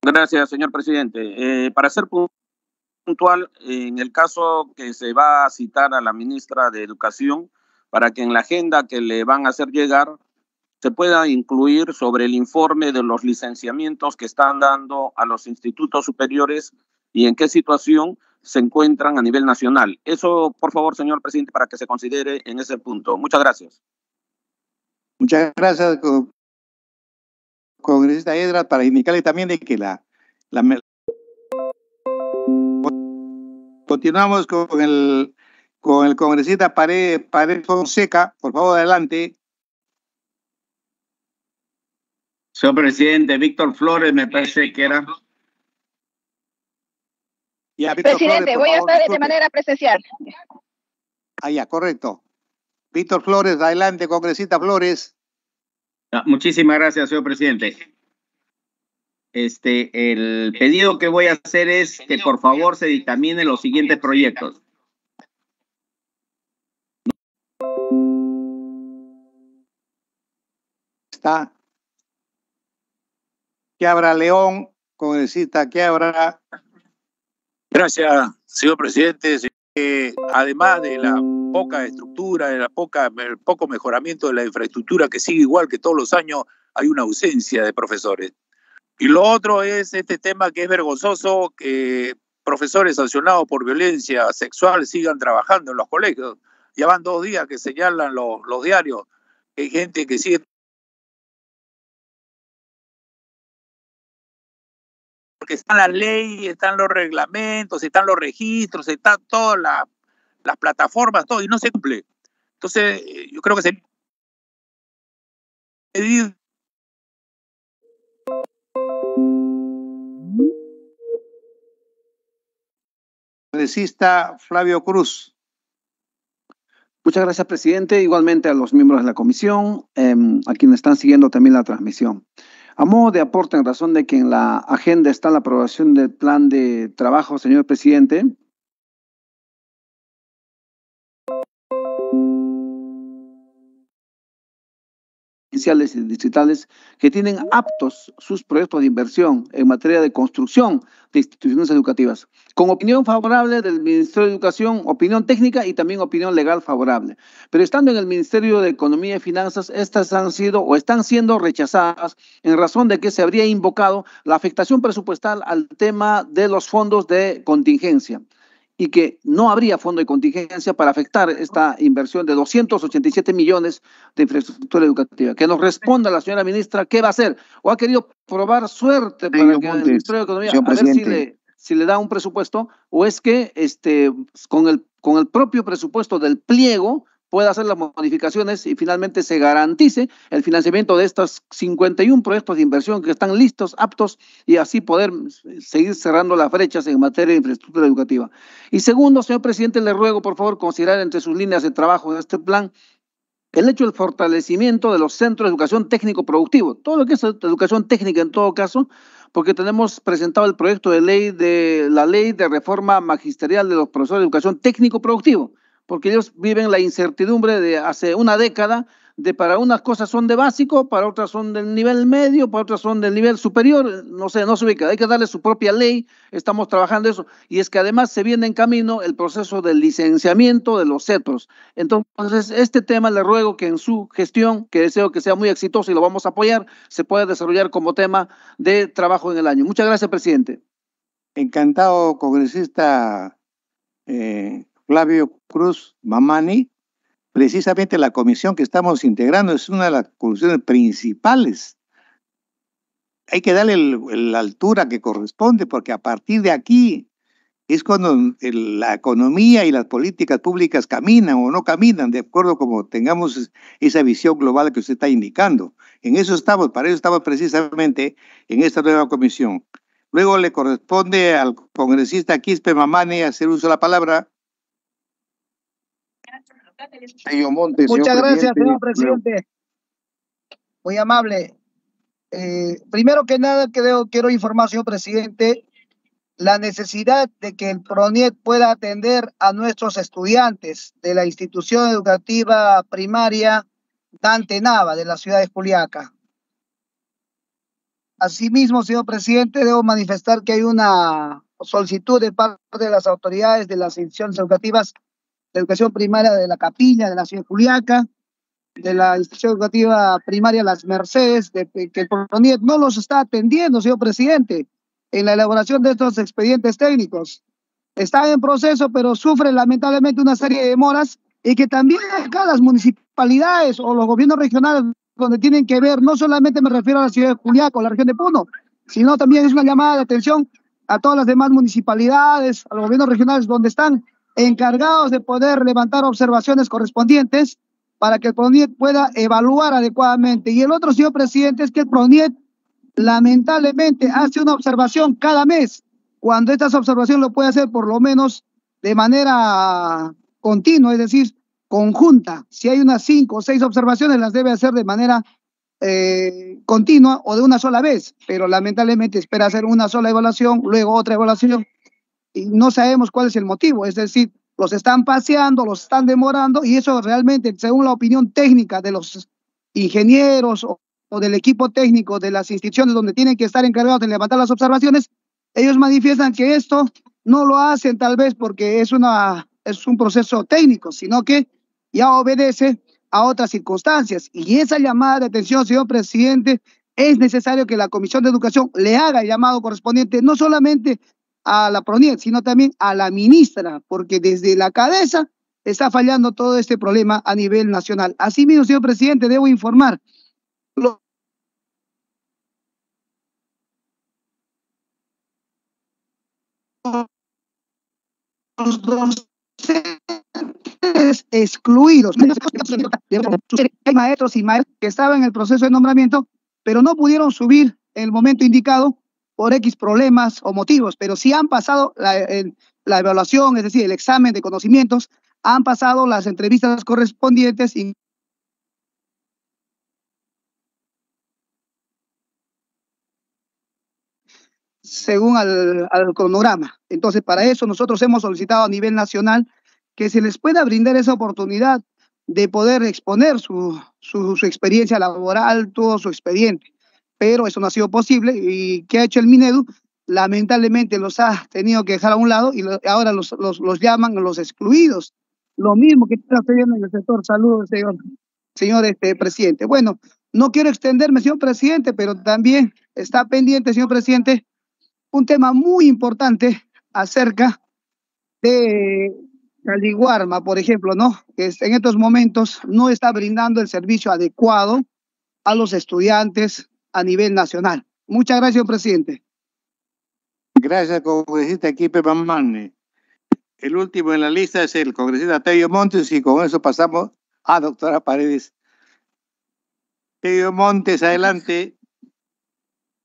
Gracias, señor presidente. Eh, para ser puntual en el caso que se va a citar a la ministra de Educación para que en la agenda que le van a hacer llegar se pueda incluir sobre el informe de los licenciamientos que están dando a los institutos superiores y en qué situación se encuentran a nivel nacional. Eso, por favor, señor presidente, para que se considere en ese punto. Muchas gracias. Muchas gracias, congresista Edra, para indicarle también de que la, Continuamos con el, con el congresista Pared, Fonseca. Por favor, adelante. Señor presidente, Víctor Flores, me parece que era. presidente, voy a estar de manera presencial. Ah, ya, correcto. Víctor Flores, adelante, congresista Flores. Muchísimas gracias, señor presidente. Este, el pedido que voy a hacer es que por favor se dictaminen los siguientes proyectos. Está habrá, León, congresista habrá? Gracias, señor presidente. Eh, además de la poca estructura, de la poca, el poco mejoramiento de la infraestructura que sigue igual que todos los años, hay una ausencia de profesores. Y lo otro es este tema que es vergonzoso, que profesores sancionados por violencia sexual sigan trabajando en los colegios. Ya van dos días que señalan los, los diarios. Hay gente que sigue porque están las leyes, están los reglamentos, están los registros, están todas las, las plataformas, todo, y no se cumple. Entonces, eh, yo creo que se congresista Flavio Cruz. Muchas gracias, presidente. Igualmente a los miembros de la comisión, em, a quienes están siguiendo también la transmisión. A modo de aporte, en razón de que en la agenda está la aprobación del plan de trabajo, señor presidente, y distritales que tienen aptos sus proyectos de inversión en materia de construcción de instituciones educativas, con opinión favorable del Ministerio de Educación, opinión técnica y también opinión legal favorable. Pero estando en el Ministerio de Economía y Finanzas, estas han sido o están siendo rechazadas en razón de que se habría invocado la afectación presupuestal al tema de los fondos de contingencia y que no habría fondo de contingencia para afectar esta inversión de 287 millones de infraestructura educativa. Que nos responda la señora ministra qué va a hacer o ha querido probar suerte para que el Ministerio de Economía a ver si le, si le, da un presupuesto o es que este con el con el propio presupuesto del pliego pueda hacer las modificaciones y finalmente se garantice el financiamiento de estos 51 proyectos de inversión que están listos, aptos y así poder eh, seguir cerrando las brechas en materia de infraestructura educativa. Y segundo, señor presidente, le ruego por favor considerar entre sus líneas de trabajo de este plan el hecho del fortalecimiento de los centros de educación técnico-productivo, todo lo que es educación técnica en todo caso, porque tenemos presentado el proyecto de ley de la ley de reforma magisterial de los profesores de educación técnico-productivo porque ellos viven la incertidumbre de hace una década, de para unas cosas son de básico, para otras son del nivel medio, para otras son del nivel superior, no sé, no se ubica, hay que darle su propia ley, estamos trabajando eso, y es que además se viene en camino el proceso del licenciamiento de los CETROS. Entonces, este tema le ruego que en su gestión, que deseo que sea muy exitoso y lo vamos a apoyar, se pueda desarrollar como tema de trabajo en el año. Muchas gracias, presidente. Encantado, congresista eh, Flavio Cruz Mamani, precisamente la comisión que estamos integrando es una de las comisiones principales. Hay que darle la altura que corresponde, porque a partir de aquí es cuando la economía y las políticas públicas caminan o no caminan, de acuerdo como tengamos esa visión global que usted está indicando. En eso estamos, para eso estamos precisamente en esta nueva comisión. Luego le corresponde al congresista Quispe Mamani hacer uso de la palabra Muchas gracias, señor presidente. Muy amable. Eh, primero que nada, quiero informar, señor presidente, la necesidad de que el PRONIET pueda atender a nuestros estudiantes de la institución educativa primaria Dante Nava de la ciudad de Juliaca. Asimismo, señor presidente, debo manifestar que hay una solicitud de parte de las autoridades de las instituciones educativas la educación primaria de la Capilla, de la ciudad de Juliaca, de la institución educativa primaria Las Mercedes, que el PRONIET no los está atendiendo, señor presidente, en la elaboración de estos expedientes técnicos. Están en proceso, pero sufren lamentablemente una serie de demoras y que también acá las municipalidades o los gobiernos regionales donde tienen que ver, no solamente me refiero a la ciudad de o la región de Puno, sino también es una llamada de atención a todas las demás municipalidades, a los gobiernos regionales donde están encargados de poder levantar observaciones correspondientes para que el PRONIET pueda evaluar adecuadamente. Y el otro, señor presidente, es que el PRONIET lamentablemente hace una observación cada mes, cuando estas observaciones lo puede hacer por lo menos de manera continua, es decir, conjunta. Si hay unas cinco o seis observaciones, las debe hacer de manera eh, continua o de una sola vez, pero lamentablemente espera hacer una sola evaluación, luego otra evaluación y no sabemos cuál es el motivo. Es decir, los están paseando, los están demorando y eso realmente, según la opinión técnica de los ingenieros o, del equipo técnico de las instituciones donde tienen que estar encargados de levantar las observaciones, ellos manifiestan que esto no lo hacen tal vez porque es, una, es un proceso técnico, sino que ya obedece a otras circunstancias. Y esa llamada de atención, señor presidente, es necesario que la Comisión de Educación le haga el llamado correspondiente, no solamente a la PRONIET, sino también a la ministra, porque desde la cabeza está fallando todo este problema a nivel nacional. Asimismo, señor presidente, debo informar. Los docentes excluidos. Hay maestros y maestras que estaban en el proceso de nombramiento, pero no pudieron subir en el momento indicado por X problemas o motivos, pero si han pasado la, evaluación, es decir, el examen de conocimientos, han pasado las entrevistas correspondientes y según al, cronograma. Entonces, para eso nosotros hemos solicitado a nivel nacional que se les pueda brindar esa oportunidad de poder exponer su, su experiencia laboral, todo su expediente pero eso no ha sido posible. ¿Y qué ha hecho el Minedu? Lamentablemente los ha tenido que dejar a un lado y ahora los, los, llaman los excluidos. Lo mismo que está sucediendo en el sector Saludos, señor, este, presidente. Bueno, no quiero extenderme, señor presidente, pero también está pendiente, señor presidente, un tema muy importante acerca de Caliguarma, por ejemplo, ¿no? Que en estos momentos no está brindando el servicio adecuado a los estudiantes, a nivel nacional. Muchas gracias, presidente. Gracias, congresista Kipe Mamani. El último en la lista es el congresista Teo Montes y con eso pasamos a doctora Paredes. Tello Montes, adelante.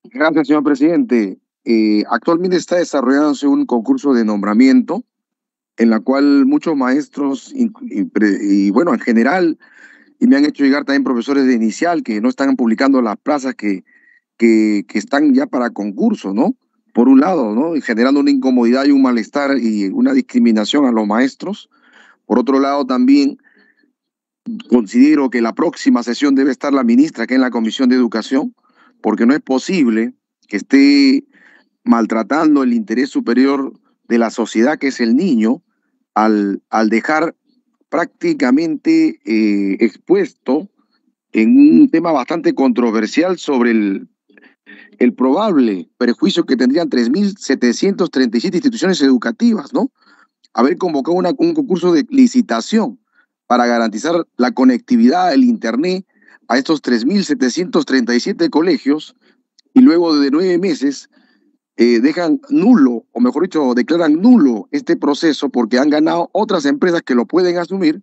Gracias, señor presidente. Eh, actualmente está desarrollándose un concurso de nombramiento en la cual muchos maestros y, y bueno, en general y me han hecho llegar también profesores de inicial que no están publicando las plazas que, que, están ya para concurso, ¿no? Por un lado, ¿no? generando una incomodidad y un malestar y una discriminación a los maestros. Por otro lado, también considero que la próxima sesión debe estar la ministra, que en la Comisión de Educación, porque no es posible que esté maltratando el interés superior de la sociedad, que es el niño, al, al dejar prácticamente eh, expuesto en un tema bastante controversial sobre el, probable perjuicio que tendrían 3.737 instituciones educativas, ¿no? Haber convocado un concurso de licitación para garantizar la conectividad, del Internet a estos 3.737 colegios y luego de nueve meses eh, dejan nulo, o mejor dicho, declaran nulo este proceso porque han ganado otras empresas que lo pueden asumir.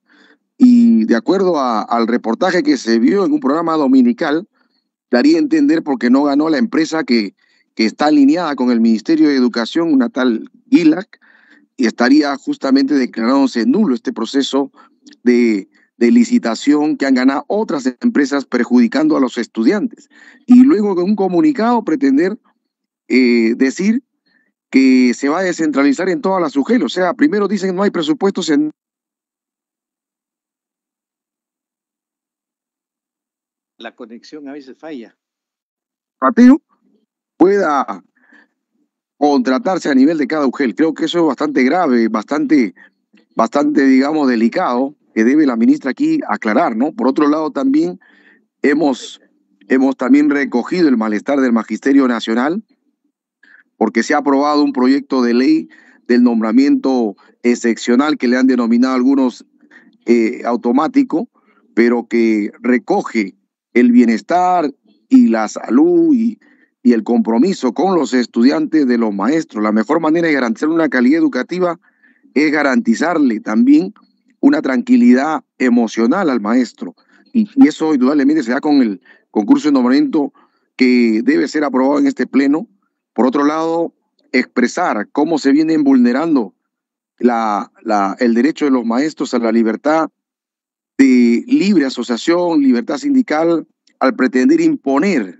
Y de acuerdo al reportaje que se vio en un programa dominical, daría a entender por qué no ganó la empresa que, está alineada con el Ministerio de Educación, una tal GILAC, y estaría justamente declarándose nulo este proceso de, de licitación que han ganado otras empresas perjudicando a los estudiantes. Y luego en un comunicado pretender eh, decir que se va a descentralizar en todas las UGEL. O sea, primero dicen no hay presupuestos en... La conexión a veces falla. que pueda contratarse a nivel de cada UGEL. Creo que eso es bastante grave, bastante, bastante, digamos, delicado, que debe la ministra aquí aclarar, ¿no? Por otro lado, también hemos, hemos también recogido el malestar del Magisterio Nacional, porque se ha aprobado un proyecto de ley del nombramiento excepcional que le han denominado algunos eh, automático, pero que recoge el bienestar y la salud y, el compromiso con los estudiantes de los maestros. La mejor manera de garantizar una calidad educativa es garantizarle también una tranquilidad emocional al maestro. Y, y, eso indudablemente se da con el concurso de nombramiento que debe ser aprobado en este pleno por otro lado, expresar cómo se vienen vulnerando el derecho de los maestros a la libertad de libre asociación, libertad sindical, al pretender imponer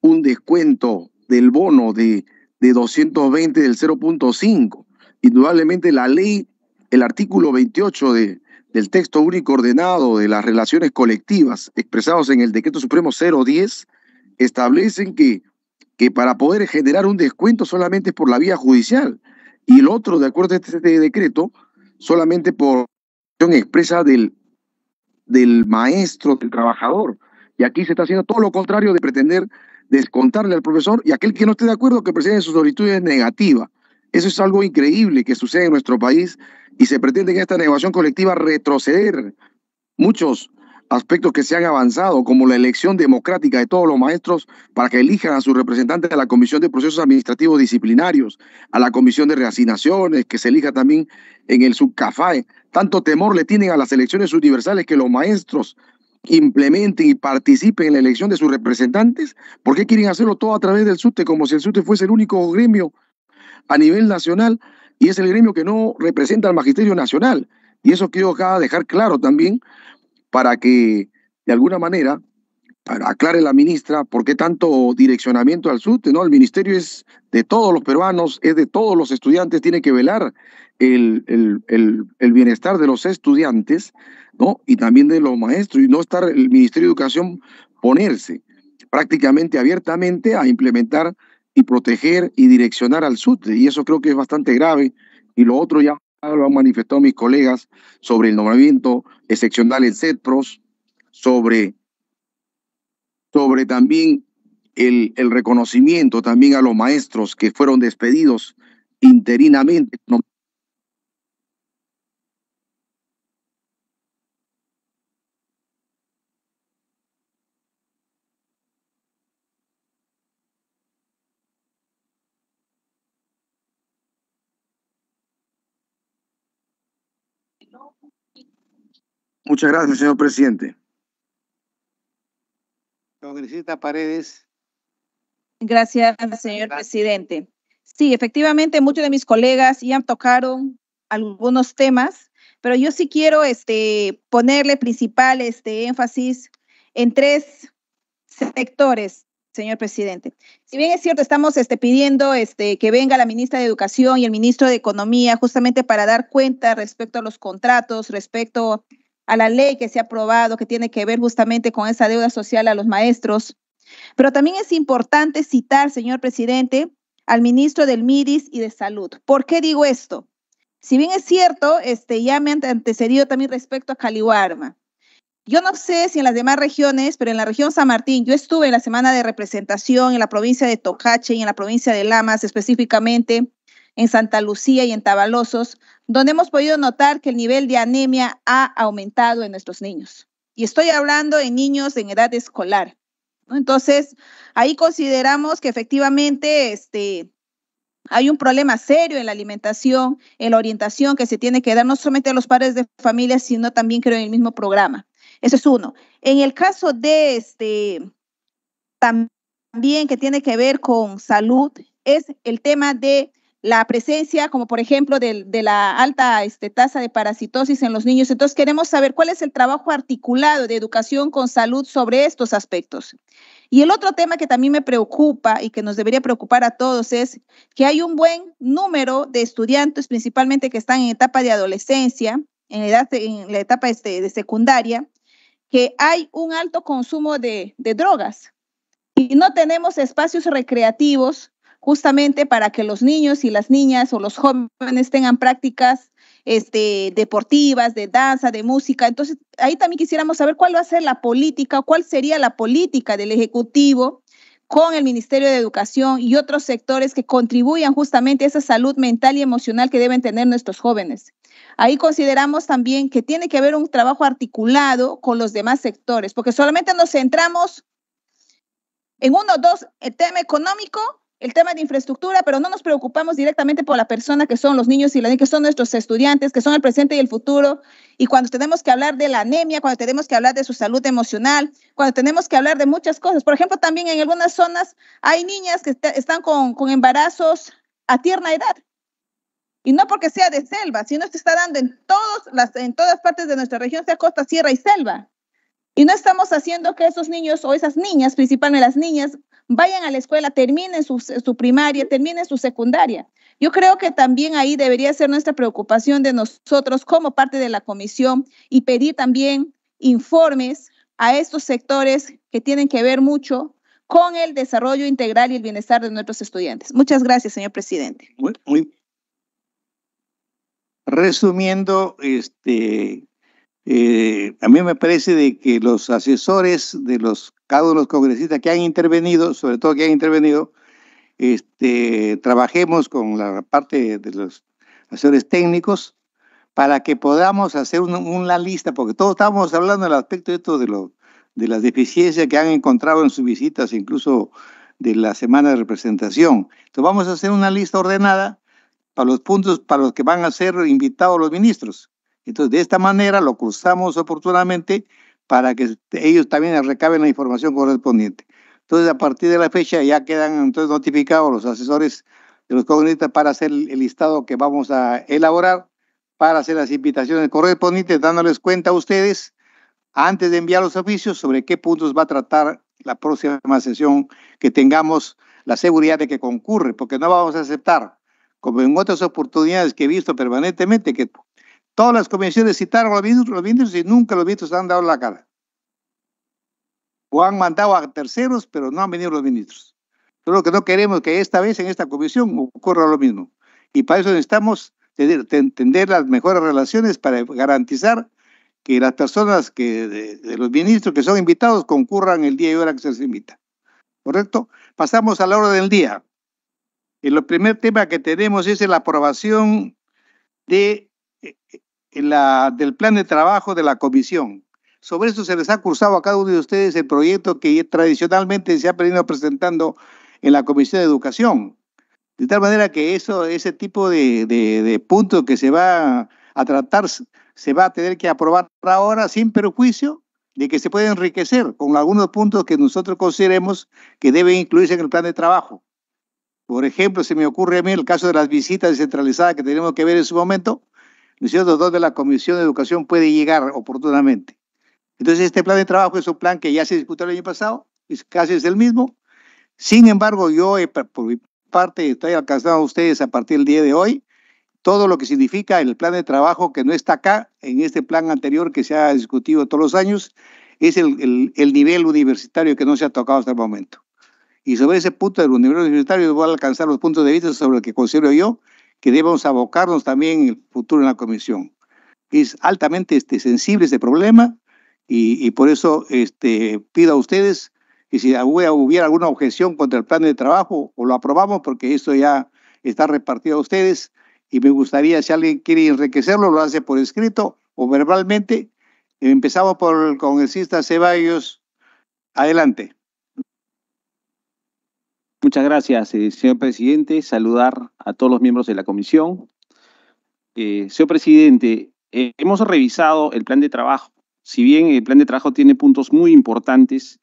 un descuento del bono de, de 220 del 0.5. Indudablemente la ley, el artículo 28 del texto único ordenado de las relaciones colectivas expresados en el Decreto Supremo 010, establecen que que para poder generar un descuento solamente por la vía judicial y el otro, de acuerdo a este decreto, solamente por expresa del, del maestro, del trabajador. Y aquí se está haciendo todo lo contrario de pretender descontarle al profesor y aquel que no esté de acuerdo que presente solicitud es negativa. Eso es algo increíble que sucede en nuestro país y se pretende en esta negociación colectiva retroceder muchos aspectos que se han avanzado, como la elección democrática de todos los maestros para que elijan a sus representantes a la Comisión de Procesos Administrativos Disciplinarios, a la Comisión de Reasignaciones, que se elija también en el Subcafáe... Tanto temor le tienen a las elecciones universales que los maestros implementen y participen en la elección de sus representantes. ¿Por qué quieren hacerlo todo a través del SUTE, como si el SUTE fuese el único gremio a nivel nacional y es el gremio que no representa al Magisterio Nacional? Y eso quiero acá dejar claro también, para que de alguna manera aclare la ministra por qué tanto direccionamiento al SUTE, ¿no? El ministerio es de todos los peruanos, es de todos los estudiantes, tiene que velar el, el, bienestar de los estudiantes, ¿no? Y también de los maestros, y no estar el Ministerio de Educación ponerse prácticamente abiertamente a implementar y proteger y direccionar al SUTE, y eso creo que es bastante grave, y lo otro ya lo han manifestado mis colegas sobre el nombramiento excepcional en CEPROS sobre, sobre también el, el, reconocimiento también a los maestros que fueron despedidos interinamente Muchas gracias, señor presidente. Congresista Paredes. Gracias, señor presidente. Sí, efectivamente, muchos de mis colegas ya tocaron algunos temas, pero yo sí quiero este, ponerle principal este, énfasis en tres sectores, señor presidente. Si bien es cierto, estamos este, pidiendo este, que venga la ministra de Educación y el ministro de Economía justamente para dar cuenta respecto a los contratos, respecto a la ley que se ha aprobado, que tiene que ver justamente con esa deuda social a los maestros. Pero también es importante citar, señor presidente, al ministro del MIDIS y de Salud. ¿Por qué digo esto? Si bien es cierto, este, ya me han antecedido también respecto a Caliwarma. Yo no sé si en las demás regiones, pero en la región San Martín, yo estuve en la semana de representación en la provincia de Tocache y en la provincia de Lamas específicamente, en Santa Lucía y en Tabalosos, donde hemos podido notar que el nivel de anemia ha aumentado en nuestros niños. Y estoy hablando en niños en edad escolar. Entonces, ahí consideramos que efectivamente este, hay un problema serio en la alimentación, en la orientación que se tiene que dar no solamente a los padres de familia, sino también creo en el mismo programa. Eso es uno. En el caso de este, también que tiene que ver con salud, es el tema de la presencia, como por ejemplo, de, la alta este, tasa de parasitosis en los niños. Entonces, queremos saber cuál es el trabajo articulado de educación con salud sobre estos aspectos. Y el otro tema que también me preocupa y que nos debería preocupar a todos es que hay un buen número de estudiantes, principalmente que están en etapa de adolescencia, en, la etapa este, de secundaria, que hay un alto consumo de drogas y no tenemos espacios recreativos justamente para que los niños y las niñas o los jóvenes tengan prácticas este, deportivas, de danza, de música. Entonces, ahí también quisiéramos saber cuál va a ser la política, cuál sería la política del Ejecutivo con el Ministerio de Educación y otros sectores que contribuyan justamente a esa salud mental y emocional que deben tener nuestros jóvenes. Ahí consideramos también que tiene que haber un trabajo articulado con los demás sectores, porque solamente nos centramos en uno, o dos, el tema económico el tema de infraestructura, pero no nos preocupamos directamente por la persona que son los niños y las niñas, que son nuestros estudiantes, que son el presente y el futuro. Y cuando tenemos que hablar de la anemia, cuando tenemos que hablar de su salud emocional, cuando tenemos que hablar de muchas cosas. Por ejemplo, también en algunas zonas hay niñas que están con, embarazos a tierna edad. Y no porque sea de selva, sino se está dando en todas partes de nuestra región, sea costa, sierra y selva. Y no estamos haciendo que esos niños o esas niñas, principalmente las niñas, vayan a la escuela, terminen su, primaria, terminen su secundaria. Yo creo que también ahí debería ser nuestra preocupación de nosotros como parte de la comisión y pedir también informes a estos sectores que tienen que ver mucho con el desarrollo integral y el bienestar de nuestros estudiantes. Muchas gracias, señor presidente. Muy, Resumiendo, este, eh, a mí me parece de que los asesores de los cada uno de los congresistas que han intervenido, sobre todo que han intervenido, este, trabajemos con la parte de los asesores técnicos para que podamos hacer una, lista, porque todos estamos hablando del aspecto de esto de, de las deficiencias que han encontrado en sus visitas, incluso de la semana de representación. Entonces vamos a hacer una lista ordenada para los puntos para los que van a ser invitados los ministros. Entonces, de esta manera lo cruzamos oportunamente para que ellos también recaben la información correspondiente. Entonces, a partir de la fecha ya quedan entonces notificados los asesores de los comunistas para hacer el listado que vamos a elaborar, para hacer las invitaciones correspondientes, dándoles cuenta a ustedes antes de enviar los oficios sobre qué puntos va a tratar la próxima sesión que tengamos la seguridad de que concurre, porque no vamos a aceptar, como en otras oportunidades que he visto permanentemente, que Todas las comisiones citaron a los ministros, y nunca los ministros han dado la cara. O han mandado a terceros, pero no han venido los ministros. Solo que no queremos que esta vez en esta comisión ocurra lo mismo. Y para eso necesitamos entender las mejores relaciones para garantizar que las personas que de los ministros que son invitados concurran el día y hora que se les invita. ¿Correcto? Pasamos a la hora del día. El primer tema que tenemos es la aprobación de eh, la, del plan de trabajo de la comisión. Sobre eso se les ha cursado a cada uno de ustedes el proyecto que tradicionalmente se ha venido presentando en la Comisión de Educación. De tal manera que eso, ese tipo de, puntos que se va a tratar se va a tener que aprobar ahora sin perjuicio de que se puede enriquecer con algunos puntos que nosotros consideremos que deben incluirse en el plan de trabajo. Por ejemplo, se me ocurre a mí el caso de las visitas descentralizadas que tenemos que ver en su momento, ¿no de donde la Comisión de Educación puede llegar oportunamente. Entonces, este plan de trabajo es un plan que ya se discutió el año pasado, es, casi es el mismo. Sin embargo, yo, eh, por mi parte, estoy alcanzando a ustedes a partir del día de hoy todo lo que significa el plan de trabajo que no está acá, en este plan anterior que se ha discutido todos los años, es el, el, el nivel universitario que no se ha tocado hasta el momento. Y sobre ese punto del nivel universitario voy a alcanzar los puntos de vista sobre el que considero yo que debemos abocarnos también en el futuro en la comisión. Es altamente este, sensible este problema y, por eso este, pido a ustedes que si hubiera alguna objeción contra el plan de trabajo o lo aprobamos porque esto ya está repartido a ustedes y me gustaría si alguien quiere enriquecerlo lo hace por escrito o verbalmente. Empezamos por el congresista Ceballos. Adelante. Muchas gracias, eh, señor presidente. Saludar a todos los miembros de la comisión. Eh, señor presidente, eh, hemos revisado el plan de trabajo. Si bien el plan de trabajo tiene puntos muy importantes,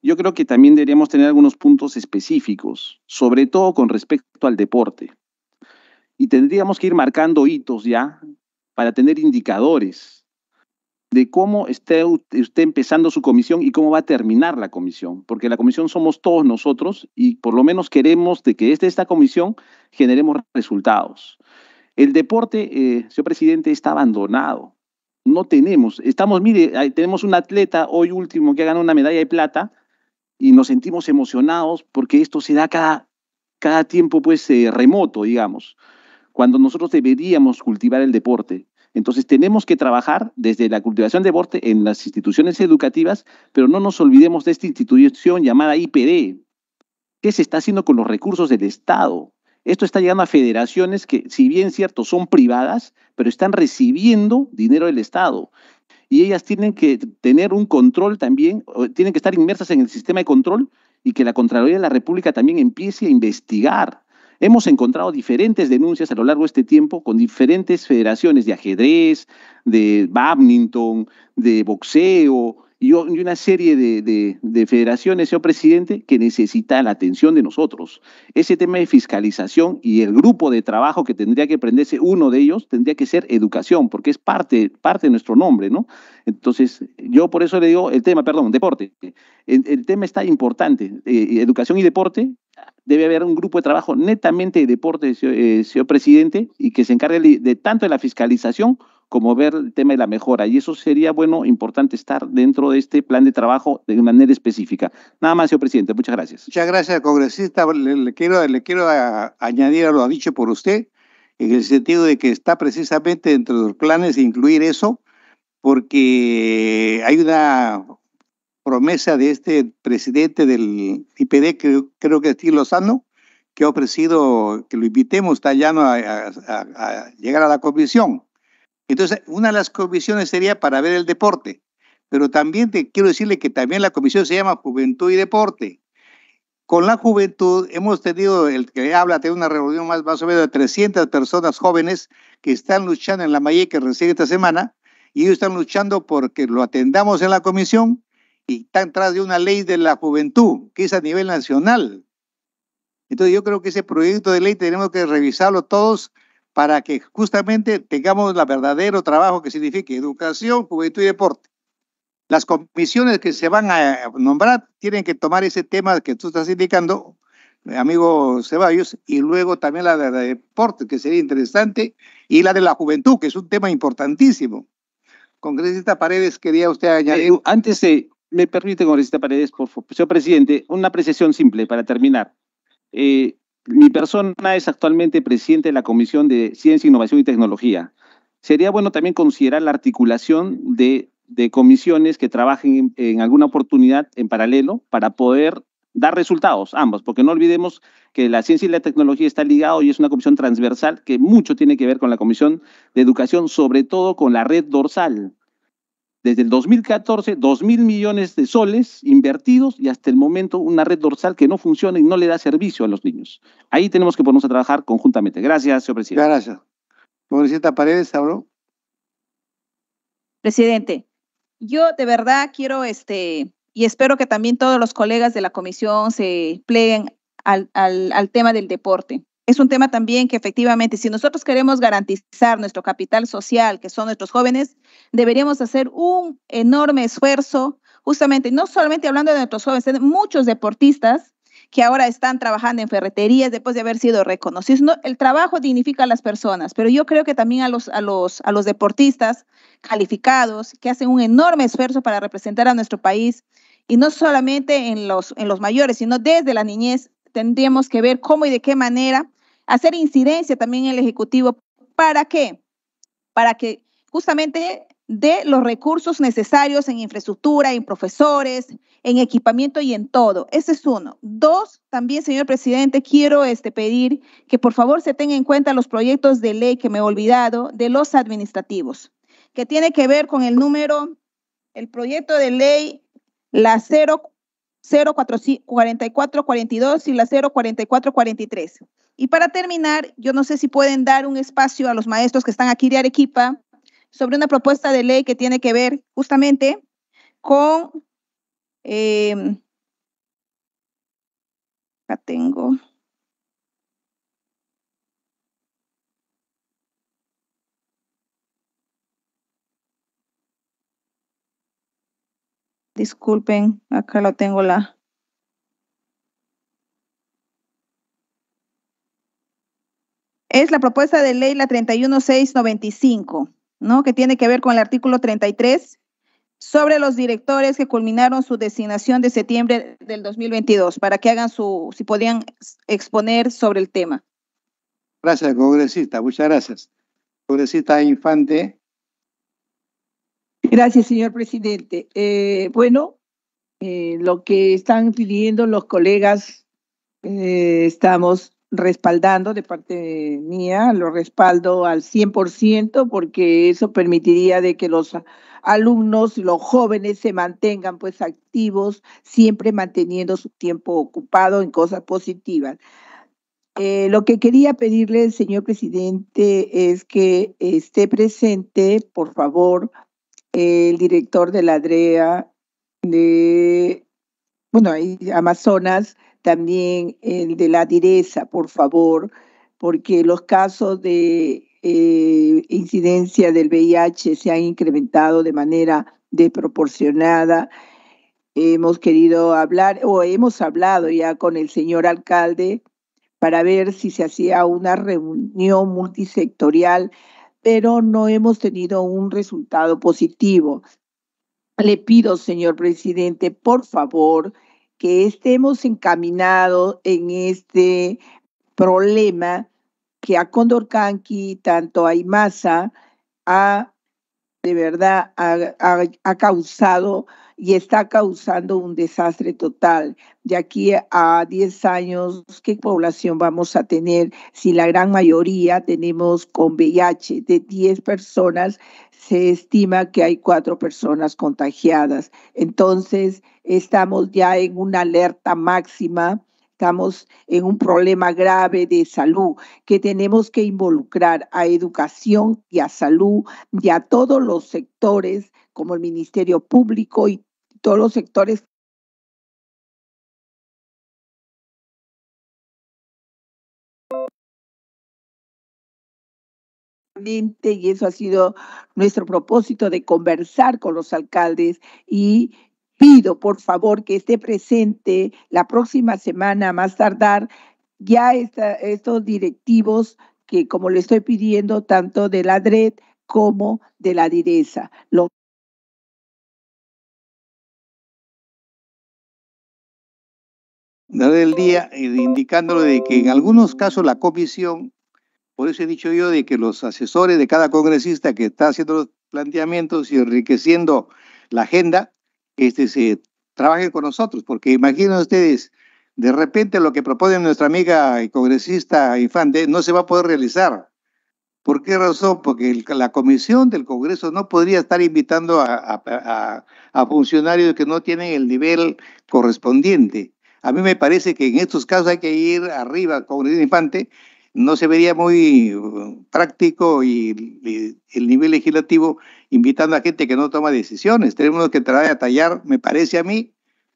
yo creo que también deberíamos tener algunos puntos específicos, sobre todo con respecto al deporte. Y tendríamos que ir marcando hitos ya para tener indicadores de cómo esté usted empezando su comisión y cómo va a terminar la comisión, porque la comisión somos todos nosotros y por lo menos queremos de que desde esta comisión generemos resultados. El deporte, eh, señor presidente, está abandonado. No tenemos, estamos, mire, tenemos un atleta hoy último que ha ganado una medalla de plata y nos sentimos emocionados porque esto se da cada, cada tiempo pues eh, remoto, digamos, cuando nosotros deberíamos cultivar el deporte entonces tenemos que trabajar desde la cultivación de deporte en las instituciones educativas, pero no nos olvidemos de esta institución llamada IPD. ¿Qué se está haciendo con los recursos del Estado? Esto está llegando a federaciones que, si bien cierto, son privadas, pero están recibiendo dinero del Estado. Y ellas tienen que tener un control también, tienen que estar inmersas en el sistema de control y que la Contraloría de la República también empiece a investigar Hemos encontrado diferentes denuncias a lo largo de este tiempo con diferentes federaciones de ajedrez, de badminton, de boxeo, y, una serie de, de, federaciones, señor presidente, que necesita la atención de nosotros. Ese tema de fiscalización y el grupo de trabajo que tendría que prenderse uno de ellos tendría que ser educación, porque es parte, parte de nuestro nombre, ¿no? Entonces, yo por eso le digo el tema, perdón, deporte. El, tema está importante. Eh, educación y deporte debe haber un grupo de trabajo netamente de deporte, eh, señor presidente, y que se encargue de tanto de la fiscalización como ver el tema de la mejora. Y eso sería, bueno, importante estar dentro de este plan de trabajo de manera específica. Nada más, señor presidente. Muchas gracias. Muchas gracias, congresista. Le, quiero, le quiero añadir a lo dicho por usted, en el sentido de que está precisamente dentro de los planes incluir eso, porque hay una promesa de este presidente del IPD, que creo que es Tío Lozano, que ha ofrecido que lo invitemos, está a, a llegar a la comisión. Entonces, una de las comisiones sería para ver el deporte, pero también te quiero decirle que también la comisión se llama Juventud y Deporte. Con la juventud hemos tenido, el que habla, de una reunión más, más o menos de 300 personas jóvenes que están luchando en la Maye que recibe esta semana, y ellos están luchando porque lo atendamos en la comisión y están tras de una ley de la juventud, que es a nivel nacional. Entonces yo creo que ese proyecto de ley tenemos que revisarlo todos para que justamente tengamos el verdadero trabajo que signifique educación, juventud y deporte. Las comisiones que se van a nombrar tienen que tomar ese tema que tú estás indicando, amigo Ceballos, y luego también la de, deporte, que sería interesante, y la de la juventud, que es un tema importantísimo. Congresista Paredes, quería usted eh, añadir. antes me permite, congresista Paredes, por favor, señor presidente, una apreciación simple para terminar. Eh, mi persona es actualmente presidente de la Comisión de Ciencia, Innovación y Tecnología. Sería bueno también considerar la articulación de, comisiones que trabajen en, alguna oportunidad en paralelo para poder dar resultados, ambos, porque no olvidemos que la ciencia y la tecnología están ligados y es una comisión transversal que mucho tiene que ver con la Comisión de Educación, sobre todo con la red dorsal, desde el 2014, 2 mil millones de soles invertidos y hasta el momento una red dorsal que no funciona y no le da servicio a los niños. Ahí tenemos que ponernos a trabajar conjuntamente. Gracias, señor presidente. Gracias. Pobrecita Paredes, habló. Presidente, yo de verdad quiero, este, y espero que también todos los colegas de la comisión se pleguen al, al tema del deporte es un tema también que efectivamente, si nosotros queremos garantizar nuestro capital social, que son nuestros jóvenes, deberíamos hacer un enorme esfuerzo, justamente, no solamente hablando de nuestros jóvenes, muchos deportistas que ahora están trabajando en ferreterías después de haber sido reconocidos. el trabajo dignifica a las personas, pero yo creo que también a los, a, los, a los deportistas calificados que hacen un enorme esfuerzo para representar a nuestro país, y no solamente en los, en los mayores, sino desde la niñez, tendríamos que ver cómo y de qué manera hacer incidencia también en el Ejecutivo. ¿Para qué? Para que justamente dé los recursos necesarios en infraestructura, en profesores, en equipamiento y en todo. Ese es uno. Dos, también, señor presidente, quiero este, pedir que por favor se tenga en cuenta los proyectos de ley que me he olvidado de los administrativos, que tiene que ver con el número, el proyecto de ley la 0 04442 y la 04443. Y para terminar, yo no sé si pueden dar un espacio a los maestros que están aquí de Arequipa sobre una propuesta de ley que tiene que ver justamente con... Eh, acá tengo. Disculpen, acá lo tengo la, es la propuesta de ley la 31695, ¿no? Que tiene que ver con el artículo 33 sobre los directores que culminaron su designación de septiembre del 2022 para que hagan su si podían exponer sobre el tema. Gracias, congresista, muchas gracias. Congresista Infante, Gracias, señor presidente. Eh, bueno, eh, lo que están pidiendo los colegas, eh, estamos respaldando de parte mía, lo respaldo al 100% porque eso permitiría de que los alumnos, y los jóvenes se mantengan pues activos, siempre manteniendo su tiempo ocupado en cosas positivas. lo que quería pedirle, señor presidente, es que esté presente, por favor, el director de la DREA de, bueno, Amazonas, también el de la DIRESA, por favor, porque los casos de eh, incidencia del VIH se han incrementado de manera desproporcionada. Hemos querido hablar o hemos hablado ya con el señor alcalde para ver si se hacía una reunión multisectorial pero no hemos tenido un resultado positivo. Le pido, señor presidente, por favor, que estemos encaminados en este problema que a Condorcanqui, tanto a Imasa, ha de verdad ha causado y está causando un desastre total. De aquí a 10 años, ¿qué población vamos a tener si la gran mayoría tenemos con VIH? De 10 personas, se estima que hay 4 personas contagiadas. Entonces, estamos ya en una alerta máxima estamos en un problema grave de salud, que tenemos que involucrar a educación y a salud y a todos los sectores como el Ministerio Público y todos los sectores y eso ha sido nuestro propósito de conversar con los alcaldes y pido por favor que esté presente la próxima semana más tardar ya está estos directivos que como le estoy pidiendo tanto de la DRED como de la DIRESA. del día, eh, indicándolo de que en algunos casos la comisión, por eso he dicho yo de que los asesores de cada congresista que está haciendo los planteamientos y enriqueciendo la agenda, este, se trabaje con nosotros, porque imaginen ustedes, de repente lo que propone nuestra amiga y congresista Infante no se va a poder realizar. ¿Por qué razón? Porque la comisión del Congreso no podría estar invitando a funcionarios que no tienen el nivel correspondiente. A mí me parece que en estos casos hay que ir arriba con el infante. No se vería muy uh, práctico y, el nivel legislativo invitando a gente que no toma decisiones. Tenemos que tratar de tallar, me parece a mí,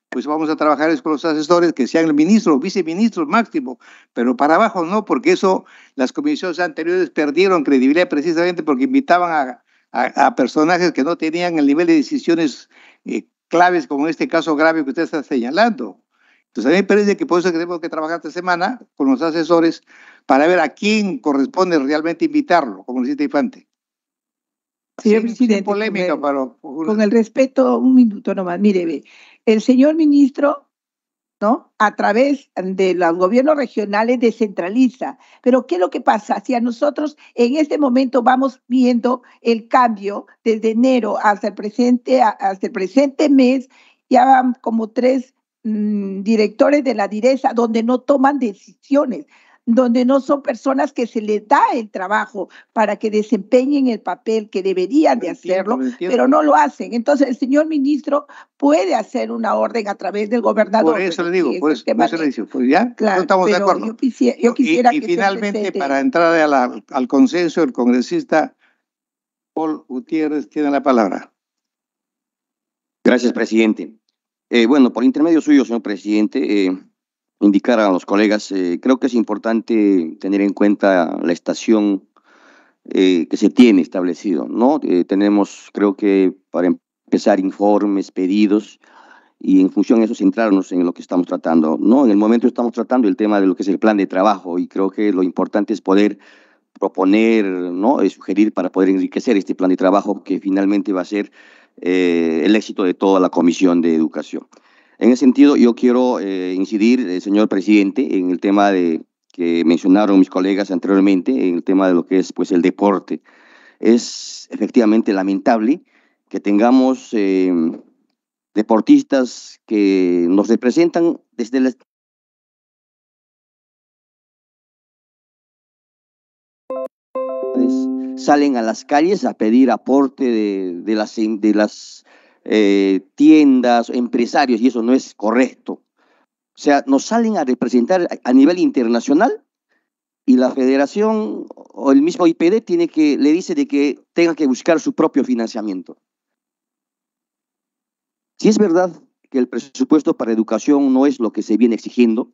pues vamos a trabajar con los asesores que sean el ministro, viceministro máximo, pero para abajo no, porque eso las comisiones anteriores perdieron credibilidad precisamente porque invitaban a, personajes que no tenían el nivel de decisiones eh, claves como en este caso grave que usted está señalando. Entonces a mí me parece que por eso tenemos que trabajar esta semana con los asesores para ver a quién corresponde realmente invitarlo, como dice Infante. Señor presidente, con, el, con el respeto, un minuto nomás. Mire, el señor ministro, ¿no? A través de los gobiernos regionales descentraliza. Pero ¿qué es lo que pasa? Si a nosotros en este momento vamos viendo el cambio desde enero hasta el presente, hasta el presente mes, ya van como tres Mm, directores de la direza, donde no toman decisiones, donde no son personas que se les da el trabajo para que desempeñen el papel que deberían de hacerlo, pero no lo hacen. Entonces, el señor ministro puede hacer una orden a través del gobernador. Por eso le digo, por eso, le pues ya no estamos de acuerdo. Yo y, finalmente, para entrar al consenso, el congresista Paul Gutiérrez tiene la palabra. Gracias, presidente. Eh, bueno, por intermedio suyo, señor presidente, eh, indicar a los colegas, eh, creo que es importante tener en cuenta la estación que se tiene establecido, ¿no? tenemos, creo que para empezar, informes, pedidos, y en función de eso centrarnos en lo que estamos tratando, ¿no? En el momento estamos tratando el tema de lo que es el plan de trabajo y creo que lo importante es poder proponer, ¿no? Y sugerir para poder enriquecer este plan de trabajo que finalmente va a ser eh, el éxito de toda la Comisión de Educación. En ese sentido, yo quiero eh, incidir, eh, señor presidente, en el tema de que mencionaron mis colegas anteriormente, en el tema de lo que es pues, el deporte. Es efectivamente lamentable que tengamos deportistas que nos representan desde la salen a las calles a pedir aporte de, las, de las eh, tiendas, empresarios, y eso no es correcto. O sea, nos salen a representar a nivel internacional y la federación o el mismo IPD tiene que, le dice de que tenga que buscar su propio financiamiento. Si es verdad que el presupuesto para educación no es lo que se viene exigiendo,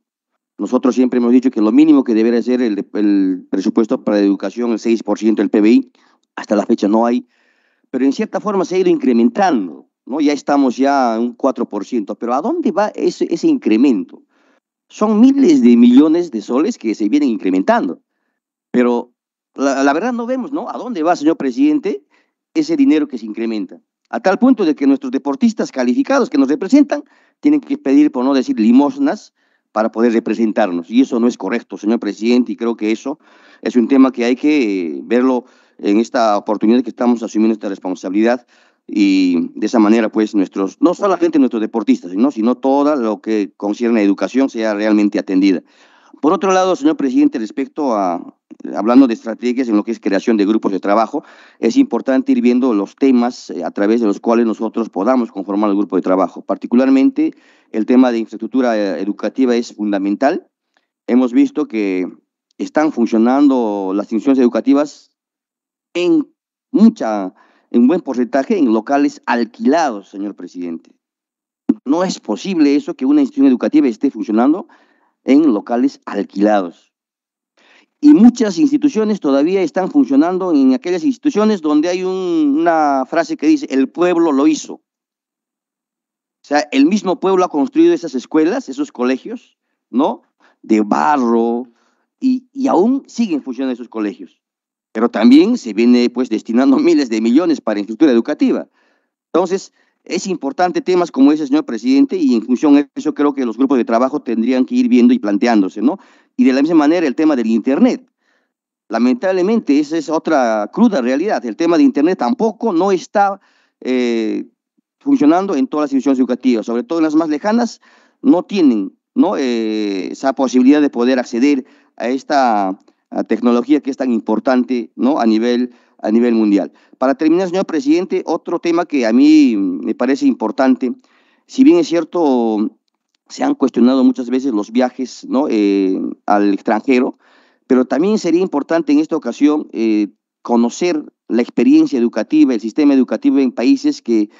nosotros siempre hemos dicho que lo mínimo que debería ser el, presupuesto para educación, el 6% del PBI, hasta la fecha no hay, pero en cierta forma se ha ido incrementando, ¿no? Ya estamos ya en un 4%, pero ¿a dónde va ese, incremento? Son miles de millones de soles que se vienen incrementando, pero la, la, verdad no vemos, ¿no? ¿A dónde va, señor presidente, ese dinero que se incrementa? A tal punto de que nuestros deportistas calificados que nos representan tienen que pedir, por no decir limosnas, para poder representarnos. Y eso no es correcto, señor presidente, y creo que eso es un tema que hay que eh, verlo en esta oportunidad que estamos asumiendo esta responsabilidad y de esa manera pues nuestros no solamente nuestros deportistas sino sino todo lo que concierne a educación sea realmente atendida por otro lado señor presidente respecto a, hablando de estrategias en lo que es creación de grupos de trabajo, es importante ir viendo los temas eh, a través de los cuales nosotros podamos conformar el grupo de trabajo. Particularmente el tema de infraestructura eh, educativa es fundamental. Hemos visto que están funcionando las instituciones educativas en mucha, en buen porcentaje en locales alquilados, señor presidente. No es posible eso que una institución educativa esté funcionando en locales alquilados y muchas instituciones todavía están funcionando en aquellas instituciones donde hay una frase que dice, el pueblo lo hizo. O sea, el mismo pueblo ha construido esas escuelas, esos colegios, ¿no? De barro, y, y aún siguen funcionando esos colegios. Pero también se viene pues destinando [laughs] miles de millones para infraestructura educativa. Entonces, es importante temas como ese, señor presidente, y en función de eso creo que los grupos de trabajo tendrían que ir viendo y planteándose, ¿no? Y de la misma manera el tema del Internet. Lamentablemente, esa es otra cruda realidad. El tema de Internet tampoco no está eh, funcionando en todas las instituciones educativas, sobre todo en las más lejanas, no tienen ¿no? Eh, esa posibilidad de poder acceder a esta tecnología que es tan importante ¿no? a nivel a nivel mundial. Para terminar, señor presidente, otro tema que a mí me parece importante, si bien es cierto, se han cuestionado muchas veces los viajes ¿no? Eh, al extranjero, pero también sería importante en esta ocasión eh, conocer la experiencia educativa, el sistema educativo en países que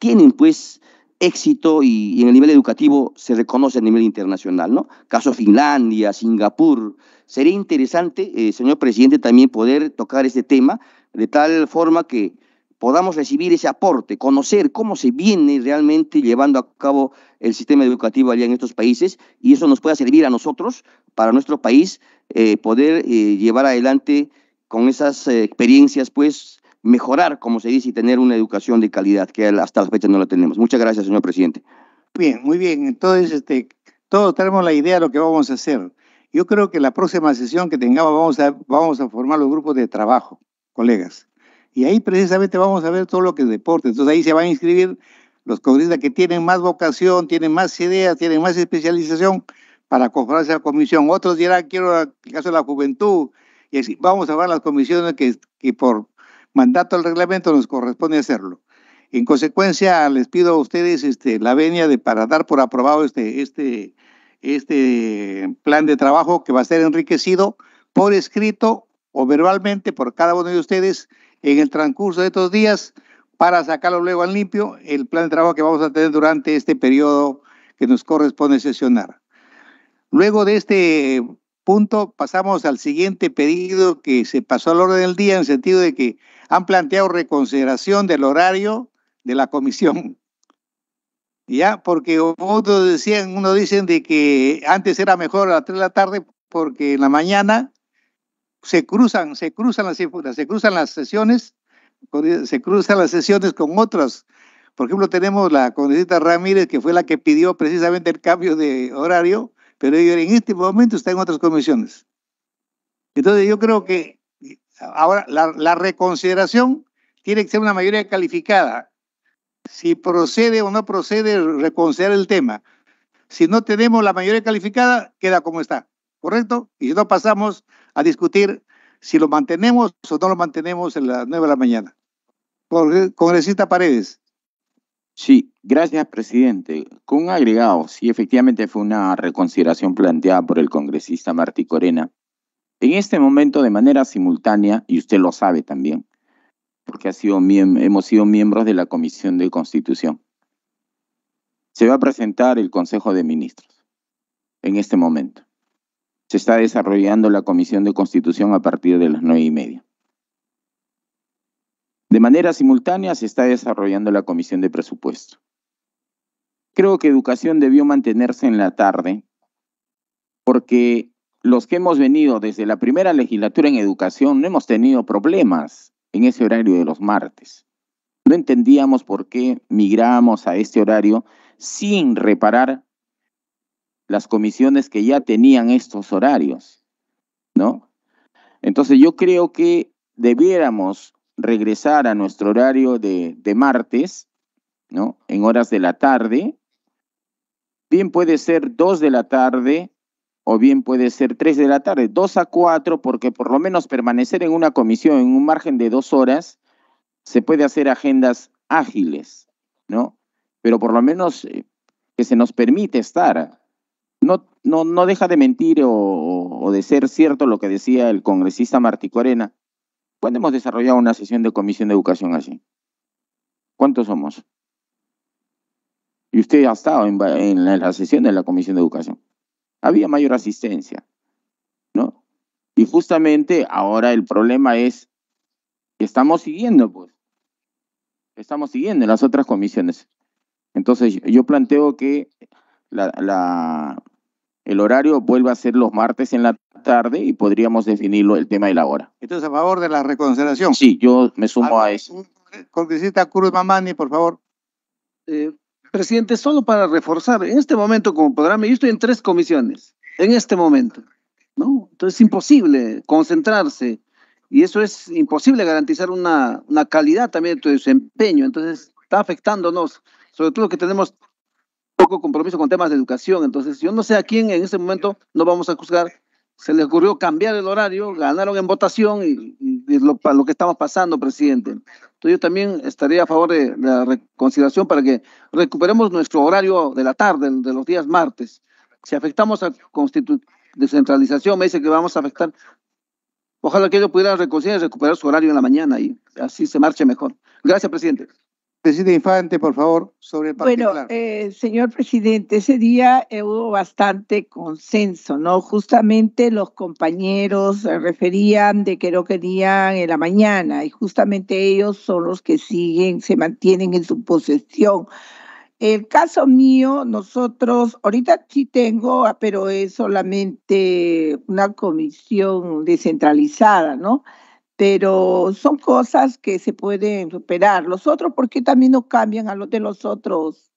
tienen pues éxito y, en el nivel educativo se reconoce a nivel internacional, ¿no? Caso Finlandia, Singapur. Sería interesante, eh, señor presidente, también poder tocar este tema de tal forma que podamos recibir ese aporte, conocer cómo se viene realmente llevando a cabo el sistema educativo allá en estos países y eso nos pueda servir a nosotros, para nuestro país, eh, poder eh, llevar adelante con esas experiencias, pues, mejorar, como se dice, y tener una educación de calidad, que hasta la fecha no la tenemos. Muchas gracias, señor presidente. Bien, muy bien. Entonces, este, todos tenemos la idea de lo que vamos a hacer. Yo creo que la próxima sesión que tengamos vamos a, vamos a formar los grupos de trabajo, colegas. Y ahí precisamente vamos a ver todo lo que es deporte. Entonces ahí se van a inscribir los congresistas que tienen más vocación, tienen más ideas, tienen más especialización para conformarse a la comisión. Otros dirán, quiero el caso de la juventud. Y así vamos a ver las comisiones que, que por mandato al reglamento nos corresponde hacerlo. En consecuencia, les pido a ustedes este, la venia de, para dar por aprobado este, este, este plan de trabajo que va a ser enriquecido por escrito o verbalmente por cada uno de ustedes en el transcurso de estos días para sacarlo luego al limpio el plan de trabajo que vamos a tener durante este periodo que nos corresponde sesionar. Luego de este punto pasamos al siguiente pedido que se pasó al orden del día en sentido de que han planteado reconsideración del horario de la comisión. ¿Ya? Porque otros decían, uno dicen de que antes era mejor a las 3 de la tarde porque en la mañana se cruzan, se cruzan las, se cruzan las sesiones, e, se cruzan las sesiones con otras. Por ejemplo, tenemos la congresista Ramírez, que fue la que pidió precisamente el cambio de horario, pero en este momento está en otras comisiones. Entonces yo creo que Ahora, la, reconsideración tiene que ser una mayoría calificada. Si procede o no procede reconsiderar el tema. Si no tenemos la mayoría calificada, queda como está, ¿correcto? Y si no pasamos a discutir si lo mantenemos o no lo mantenemos en las nueve de la mañana. Congresista Paredes. Sí, gracias, presidente. Con un agregado, sí, efectivamente fue una reconsideración planteada por el congresista Martí Corena, en este momento, de manera simultánea, y usted lo sabe también, porque hemos sido miembros de la Comisión de Constitución, se va a presentar el Consejo de Ministros en este momento. Se está desarrollando la Comisión de Constitución a partir de las nueve y media. De manera simultánea se está desarrollando la Comisión de Presupuesto. Creo que Educación debió mantenerse en la tarde porque los que hemos venido desde la primera legislatura en educación no hemos tenido problemas en ese horario de los martes. No entendíamos por qué migramos a este horario sin reparar las comisiones que ya tenían estos horarios, ¿no? Entonces yo creo que debiéramos regresar a nuestro horario de, martes, ¿no? En horas de la tarde. Bien puede ser dos de la tarde o bien puede ser 3 de la tarde, 2 a 4, porque por lo menos permanecer en una comisión en un margen de dos horas, se puede hacer agendas ágiles, ¿no? Pero por lo menos eh, que se nos permite estar. No, no, no deja de mentir o, de ser cierto lo que decía el congresista Martí Corena. ¿Cuándo hemos desarrollado una sesión de comisión de educación así? ¿Cuántos somos? Y usted ha estado en la sesión de la comisión de educación había mayor asistencia, ¿no? Y justamente ahora el problema es que estamos siguiendo, pues, estamos siguiendo las otras comisiones. Entonces yo planteo que la, el horario vuelva a ser los martes en la tarde y podríamos definirlo el tema de la hora. Entonces, a favor de la reconsideración. Sí, yo me sumo a, eso. Congresista Cruz Mamani, por favor. Eh, presidente, solo para reforzar, en este momento, como podrá ver, yo estoy en tres comisiones, en este momento, ¿no? Entonces es imposible concentrarse y eso es imposible garantizar una, una calidad también de tu desempeño, entonces está afectándonos, sobre todo que tenemos poco compromiso con temas de educación, entonces yo no sé a quién en este momento no vamos a juzgar se les ocurrió cambiar el horario, ganaron en votación y, es lo, que estamos pasando, presidente. Entonces yo también estaría a favor de la reconciliación para que recuperemos nuestro horario de la tarde, de los días martes. Si afectamos a descentralización, me dice que vamos a afectar. Ojalá que ellos pudieran reconciliar y recuperar su horario en la mañana y así se marche mejor. Gracias, presidente. Presidente Infante, por favor, sobre el particular. Bueno, eh, señor presidente, ese día hubo bastante consenso, ¿no? Justamente los compañeros referían de que no querían en la mañana y justamente ellos son los que siguen, se mantienen en su posesión. El caso mío, nosotros, ahorita sí tengo, ah, pero es solamente una comisión descentralizada, ¿no? pero son cosas que se pueden superar. Los otros, ¿por qué también no cambian a los de los otros,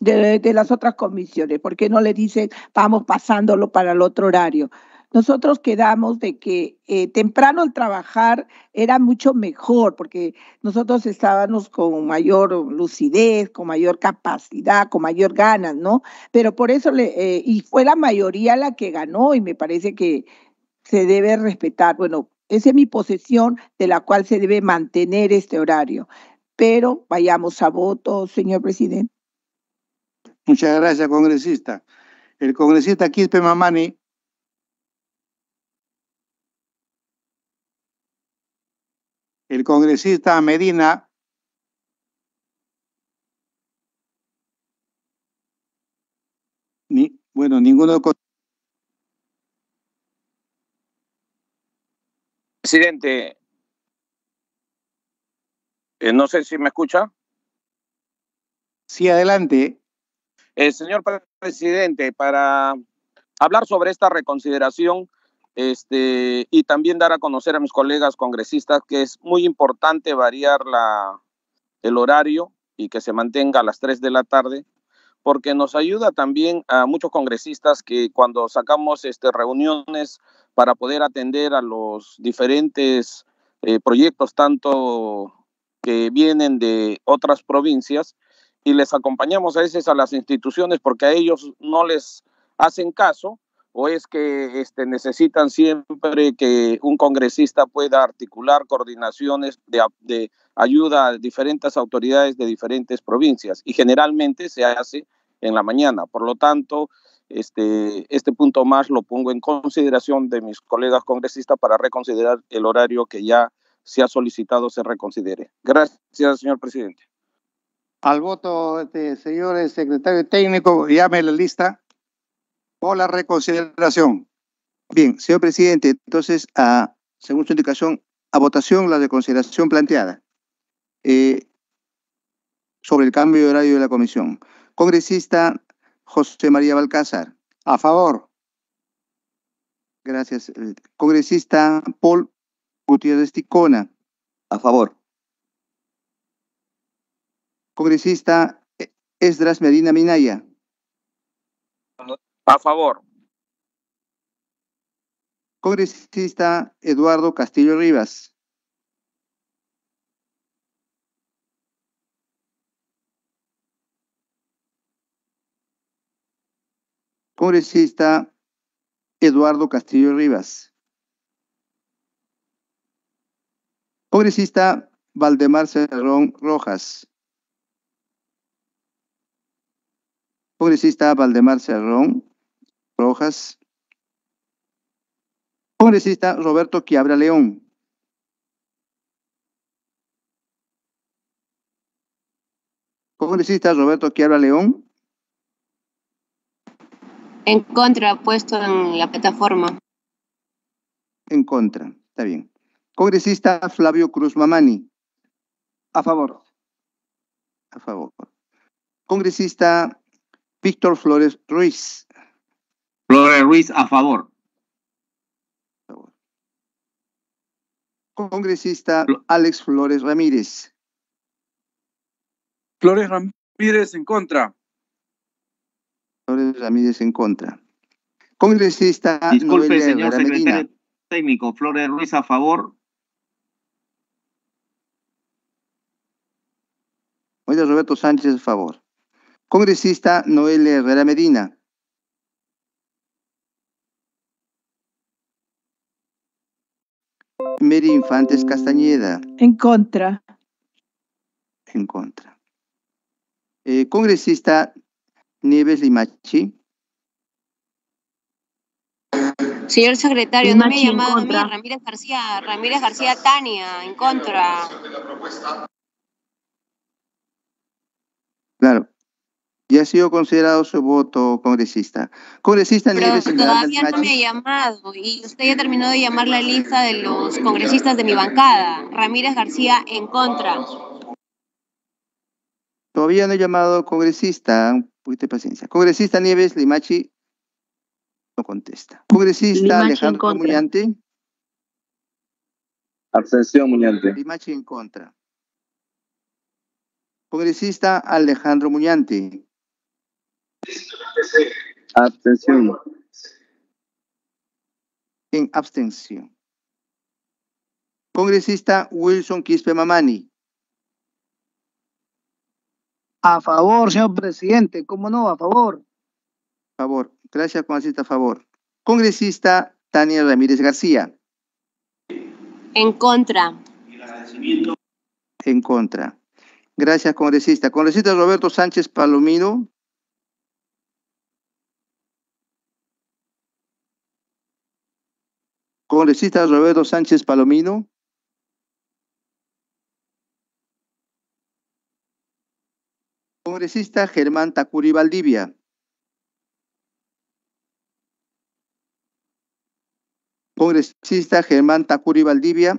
de, las otras comisiones? ¿Por qué no le dicen, vamos pasándolo para el otro horario? Nosotros quedamos de que eh, temprano al trabajar era mucho mejor, porque nosotros estábamos con mayor lucidez, con mayor capacidad, con mayor ganas, ¿no? Pero por eso, le, eh, y fue la mayoría la que ganó, y me parece que se debe respetar, bueno, es mi posesión de la cual se debe mantener este horario. Pero vayamos a voto, señor presidente. Muchas gracias, congresista. El congresista Quispe Mamani. El congresista Medina. bueno, ninguno Presidente, eh, no sé si me escucha. Sí, adelante. Eh, señor presidente, para hablar sobre esta reconsideración este, y también dar a conocer a mis colegas congresistas que es muy importante variar la, el horario y que se mantenga a las 3 de la tarde porque nos ayuda también a muchos congresistas que cuando sacamos este, reuniones para poder atender a los diferentes eh, proyectos, tanto que vienen de otras provincias, y les acompañamos a veces a las instituciones porque a ellos no les hacen caso, o es que este, necesitan siempre que un congresista pueda articular coordinaciones de, de, ayuda a diferentes autoridades de diferentes provincias. Y generalmente se hace en la mañana. Por lo tanto, este, este punto más lo pongo en consideración de mis colegas congresistas para reconsiderar el horario que ya se ha solicitado se reconsidere. Gracias, señor presidente. Al voto, de señores eh, secretario técnico, llame la lista por la reconsideración. Bien, señor presidente, entonces, a, según su indicación, a votación la reconsideración planteada eh, sobre el cambio de horario de la comisión. Congresista José María Balcázar. A favor. Gracias. Eh, congresista Paul Gutiérrez Ticona. A favor. Congresista eh, Esdras Medina Minaya. A favor. Congresista Eduardo Castillo Rivas. congresista Eduardo Castillo Rivas. Congresista Valdemar Cerrón Rojas. Congresista Valdemar Cerrón Rojas. Congresista Roberto Quiabra León. Congresista Roberto Quiabra León. En contra, puesto en la plataforma. En contra, está bien. Congresista Flavio Cruz Mamani. A favor. A favor. Congresista Víctor Flores Ruiz. Flores Ruiz, a favor. A favor. Congresista Alex Flores Ramírez. Flores Ramírez en contra. Flores Ramírez en contra. Congresista. Disculpe, Herrera Medina. técnico. Flores Ruiz a favor. Oye, Roberto Sánchez a favor. Congresista Noel Herrera Medina. Mary Infantes Castañeda. En contra. En contra. Eh, congresista Nieves Limachi. Señor secretario, no me ha llamado a mí, Ramírez García, Ramírez García Tania, en contra. Claro. Ya ha sido considerado su voto congresista. Congresista Pero Nieves todavía no me ha llamado y usted ya terminó de llamar la lista de los congresistas de mi bancada. Ramírez García en contra. Todavía no he llamado congresista, poquito paciencia. Congresista Nieves Limachi no contesta. Congresista Alejandro Muñante. Abstención, Muñante. Limachi en contra. Congresista Alejandro Muñante. Abstención. En abstención. Congresista Wilson Quispe Mamani. A favor, señor presidente. ¿Cómo no? A favor. Favor. Gracias, congresista. A favor. Congresista Tania Ramírez García. En contra. En contra. Gracias, congresista. Congresista Roberto Sánchez Palomino. Congresista Roberto Sánchez Palomino. congresista Germán Tacuri Valdivia. Congresista Germán Tacuri Valdivia.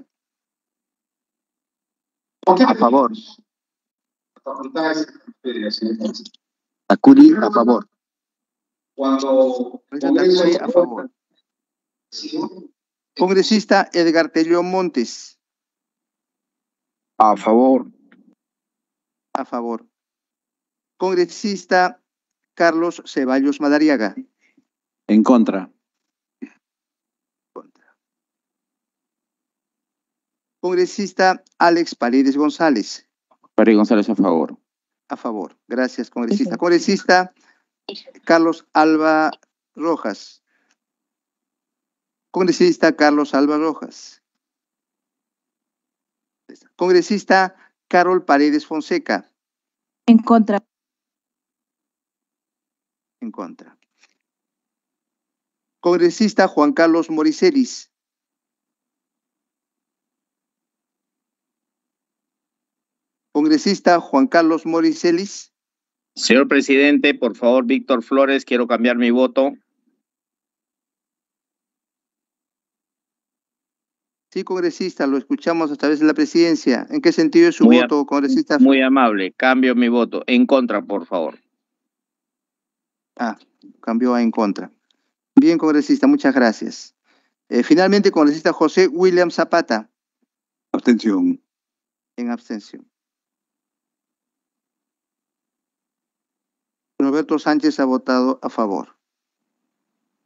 A favor. Tacuri a favor. Cuando a favor. Congresista Edgar Tellón Montes. A favor. A favor. Congresista Carlos Ceballos Madariaga. En contra. Congresista Alex Paredes González. Paredes González a favor. A favor. Gracias, congresista. Congresista Carlos Alba Rojas. Congresista Carlos Alba Rojas. Congresista Carol Paredes Fonseca. En contra en contra. Congresista Juan Carlos Moriselis, Congresista Juan Carlos Moricelis. Señor presidente, por favor, Víctor Flores, quiero cambiar mi voto. Sí, congresista, lo escuchamos a través de la presidencia. ¿En qué sentido es su voto, congresista? Muy amable, cambio mi voto. En contra, por favor. Ah, cambió a en contra. Bien, congresista, muchas gracias. Eh, finalmente, congresista José William Zapata. Abstención. En abstención. Roberto Sánchez ha votado a favor.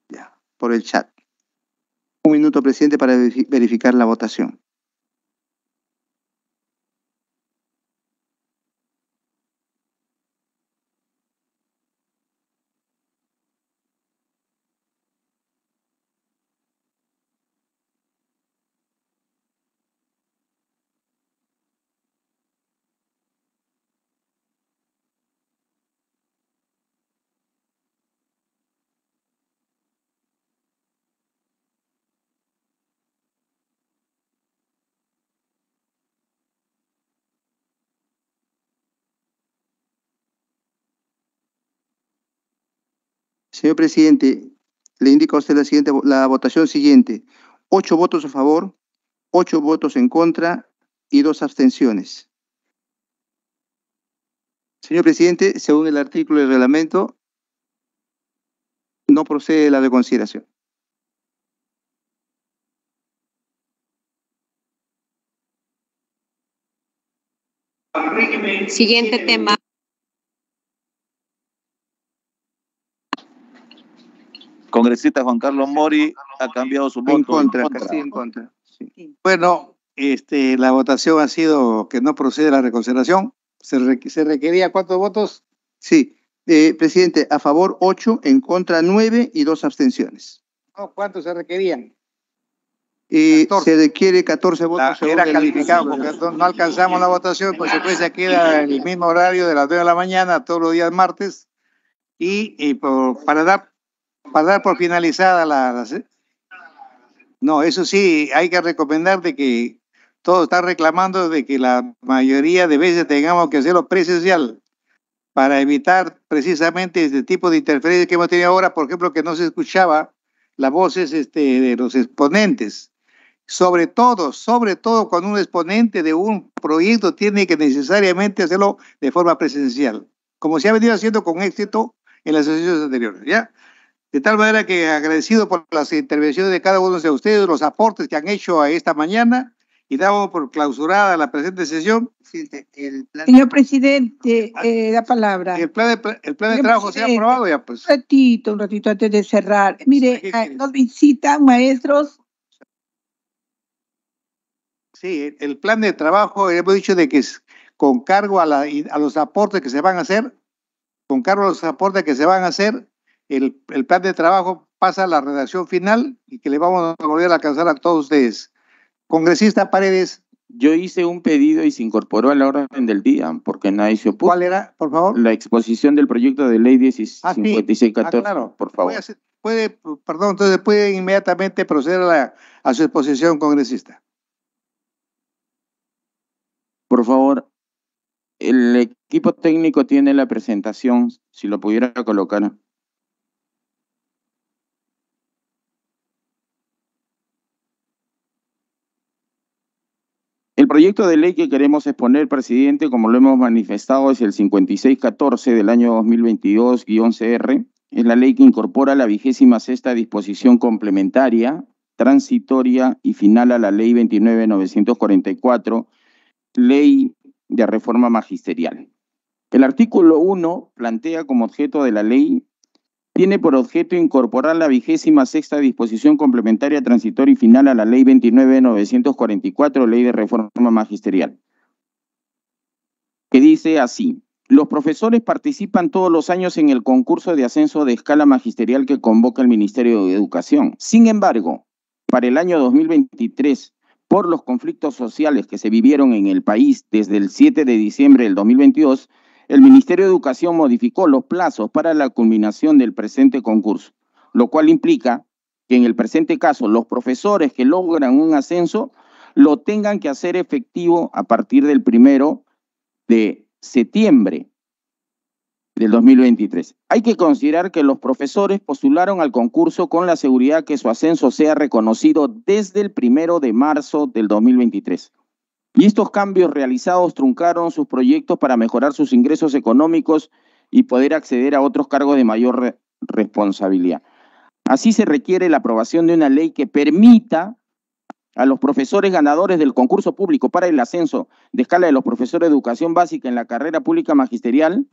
Ya, por el chat. Un minuto, presidente, para verificar la votación. Señor presidente, le indico a usted la, siguiente, la votación siguiente. Ocho votos a favor, ocho votos en contra y dos abstenciones. Señor presidente, según el artículo del reglamento, no procede la reconsideración. Siguiente tema. congresista Juan Carlos Mori ha cambiado su voto. En contra, Bueno, este, la votación ha sido que no procede la reconsideración. ¿Se, requería cuántos votos? Sí. Eh, presidente, a favor ocho, en contra nueve y dos abstenciones. ¿Cuántos se requerían? Eh, se requiere 14 votos. era calificado porque no alcanzamos la votación, pues, en se queda el mismo horario de las 2 de la mañana todos los días martes. Y, eh, para dar para dar por finalizada la, No, eso sí, hay que recomendar de que todos está reclamando de que la mayoría de veces tengamos que hacerlo presencial para evitar precisamente este tipo de interferencias que hemos tenido ahora, por ejemplo, que no se escuchaba las voces este, de los exponentes. Sobre todo, sobre todo cuando un exponente de un proyecto tiene que necesariamente hacerlo de forma presencial, como se ha venido haciendo con éxito en las sesiones anteriores. ¿ya? De tal manera que agradecido por las intervenciones de cada uno de ustedes, los aportes que han hecho a esta mañana y damos por clausurada la presente sesión. Señor presidente, la eh, palabra. El plan de, trabajo se ha aprobado ya, pues. Un ratito, un ratito antes de cerrar. Mire, ah, nos visitan maestros. Sí, el plan de trabajo, hemos dicho de que es con cargo a, la, a los aportes que se van a hacer, con cargo a los aportes que se van a hacer, el, plan de trabajo pasa a la redacción final y que le vamos a volver a alcanzar a todos ustedes. Congresista Paredes. Yo hice un pedido y se incorporó a la orden del día porque nadie se opuso. ¿Cuál era, por favor? La exposición del proyecto de ley 105614, ah, sí. Ah, claro. por favor. puede, perdón, entonces puede inmediatamente proceder a, a su exposición, congresista. Por favor, el equipo técnico tiene la presentación, si lo pudiera colocar. proyecto de ley que queremos exponer, presidente, como lo hemos manifestado, es el 5614 del año 2022-11R. Es la ley que incorpora la vigésima sexta disposición complementaria, transitoria y final a la ley 29944, ley de reforma magisterial. El artículo 1 plantea como objeto de la ley tiene por objeto incorporar la vigésima sexta disposición complementaria transitoria y final a la Ley 29.944, Ley de Reforma Magisterial, que dice así. Los profesores participan todos los años en el concurso de ascenso de escala magisterial que convoca el Ministerio de Educación. Sin embargo, para el año 2023, por los conflictos sociales que se vivieron en el país desde el 7 de diciembre del 2022, el Ministerio de Educación modificó los plazos para la culminación del presente concurso, lo cual implica que en el presente caso los profesores que logran un ascenso lo tengan que hacer efectivo a partir del primero de septiembre del 2023. Hay que considerar que los profesores postularon al concurso con la seguridad que su ascenso sea reconocido desde el primero de marzo del 2023. Y estos cambios realizados truncaron sus proyectos para mejorar sus ingresos económicos y poder acceder a otros cargos de mayor responsabilidad. Así se requiere la aprobación de una ley que permita a los profesores ganadores del concurso público para el ascenso de escala de los profesores de educación básica en la carrera pública magisterial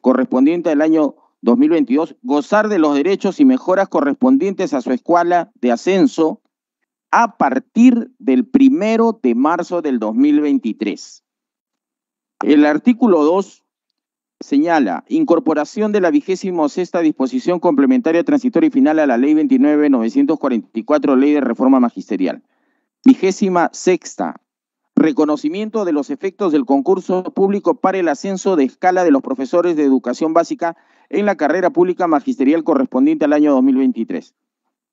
correspondiente al año 2022 gozar de los derechos y mejoras correspondientes a su escuela de ascenso a partir del primero de marzo del 2023. El artículo 2 señala incorporación de la vigésima sexta disposición complementaria transitoria y final a la ley 29.944, ley de reforma magisterial. Vigésima sexta, reconocimiento de los efectos del concurso público para el ascenso de escala de los profesores de educación básica en la carrera pública magisterial correspondiente al año 2023.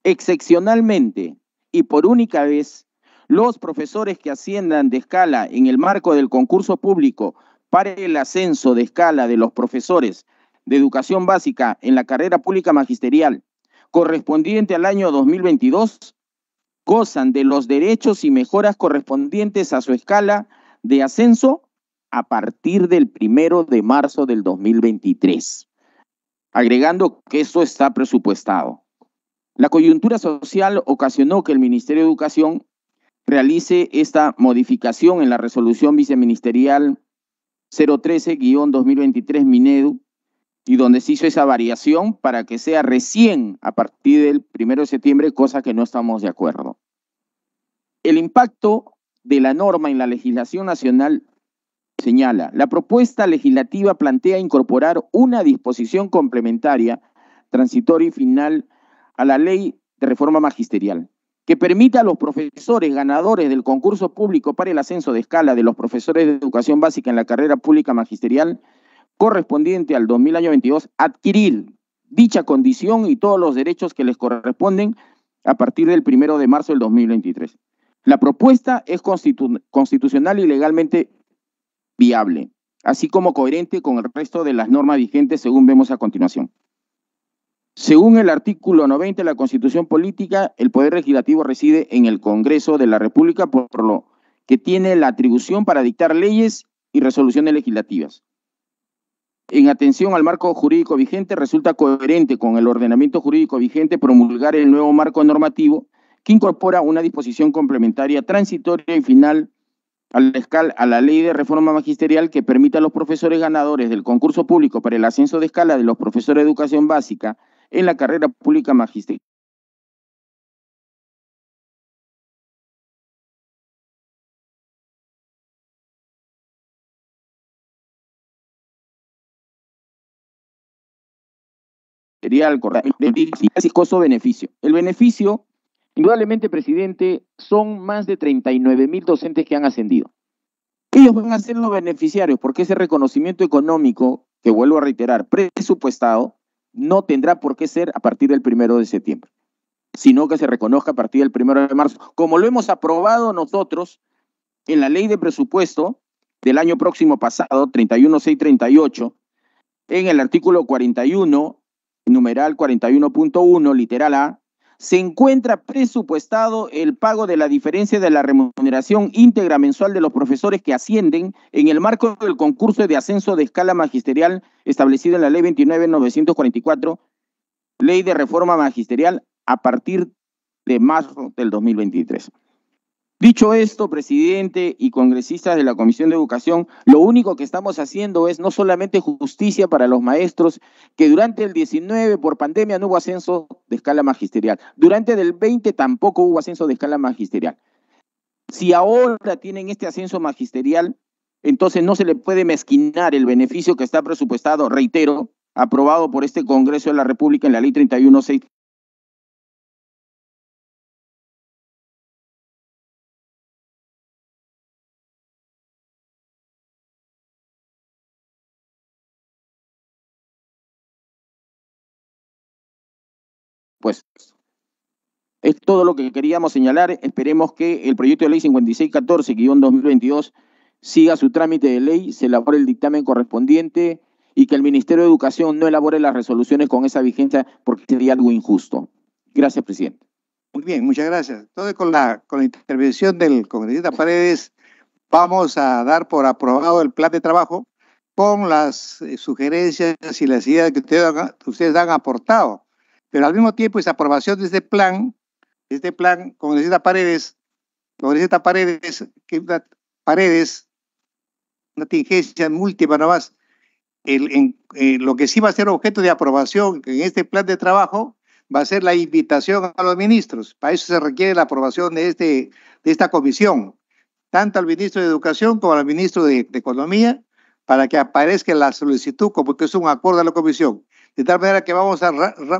Excepcionalmente, y por única vez, los profesores que asciendan de escala en el marco del concurso público para el ascenso de escala de los profesores de educación básica en la carrera pública magisterial correspondiente al año 2022 gozan de los derechos y mejoras correspondientes a su escala de ascenso a partir del primero de marzo del 2023, agregando que eso está presupuestado. La coyuntura social ocasionó que el Ministerio de Educación realice esta modificación en la resolución viceministerial 013-2023 Minedu y donde se hizo esa variación para que sea recién a partir del 1 de septiembre, cosa que no estamos de acuerdo. El impacto de la norma en la legislación nacional señala, la propuesta legislativa plantea incorporar una disposición complementaria, transitoria y final a la ley de reforma magisterial, que permita a los profesores ganadores del concurso público para el ascenso de escala de los profesores de educación básica en la carrera pública magisterial correspondiente al 2022 adquirir dicha condición y todos los derechos que les corresponden a partir del 1 de marzo del 2023. La propuesta es constitucional y legalmente viable, así como coherente con el resto de las normas vigentes según vemos a continuación. Según el artículo 90 de la Constitución Política, el Poder Legislativo reside en el Congreso de la República, por lo que tiene la atribución para dictar leyes y resoluciones legislativas. En atención al marco jurídico vigente, resulta coherente con el ordenamiento jurídico vigente promulgar el nuevo marco normativo que incorpora una disposición complementaria transitoria y final a la ley de reforma magisterial que permita a los profesores ganadores del concurso público para el ascenso de escala de los profesores de educación básica en la carrera pública magisterial. beneficio El beneficio, indudablemente, presidente, son más de 39 mil docentes que han ascendido. Ellos van a ser los beneficiarios porque ese reconocimiento económico, que vuelvo a reiterar, presupuestado, no tendrá por qué ser a partir del primero de septiembre, sino que se reconozca a partir del primero de marzo, como lo hemos aprobado nosotros en la ley de presupuesto del año próximo pasado, 31638, en el artículo 41, numeral 41.1, literal A, se encuentra presupuestado el pago de la diferencia de la remuneración íntegra mensual de los profesores que ascienden en el marco del concurso de ascenso de escala magisterial establecido en la Ley 29.944, Ley de Reforma Magisterial, a partir de marzo del 2023. Dicho esto, presidente y congresistas de la Comisión de Educación, lo único que estamos haciendo es no solamente justicia para los maestros, que durante el 19 por pandemia no hubo ascenso de escala magisterial, durante el 20 tampoco hubo ascenso de escala magisterial. Si ahora tienen este ascenso magisterial, entonces no se le puede mezquinar el beneficio que está presupuestado, reitero, aprobado por este Congreso de la República en la Ley 316 Pues es todo lo que queríamos señalar. Esperemos que el proyecto de ley 5614-2022 siga su trámite de ley, se elabore el dictamen correspondiente y que el Ministerio de Educación no elabore las resoluciones con esa vigencia porque sería algo injusto. Gracias, presidente. Muy bien, muchas gracias. Entonces, con la, con la intervención del congresista Paredes, vamos a dar por aprobado el plan de trabajo con las eh, sugerencias y las ideas que ustedes han aportado. Pero al mismo tiempo, esa aprobación de este plan, este plan, con Paredes, Paredes, que una, Paredes, una tingencia múltiple nomás, el, eh, lo que sí va a ser objeto de aprobación en este plan de trabajo va a ser la invitación a los ministros. Para eso se requiere la aprobación de, este, de esta comisión, tanto al ministro de Educación como al ministro de, Economía, para que aparezca la solicitud como que es un acuerdo de la comisión de tal manera que vamos a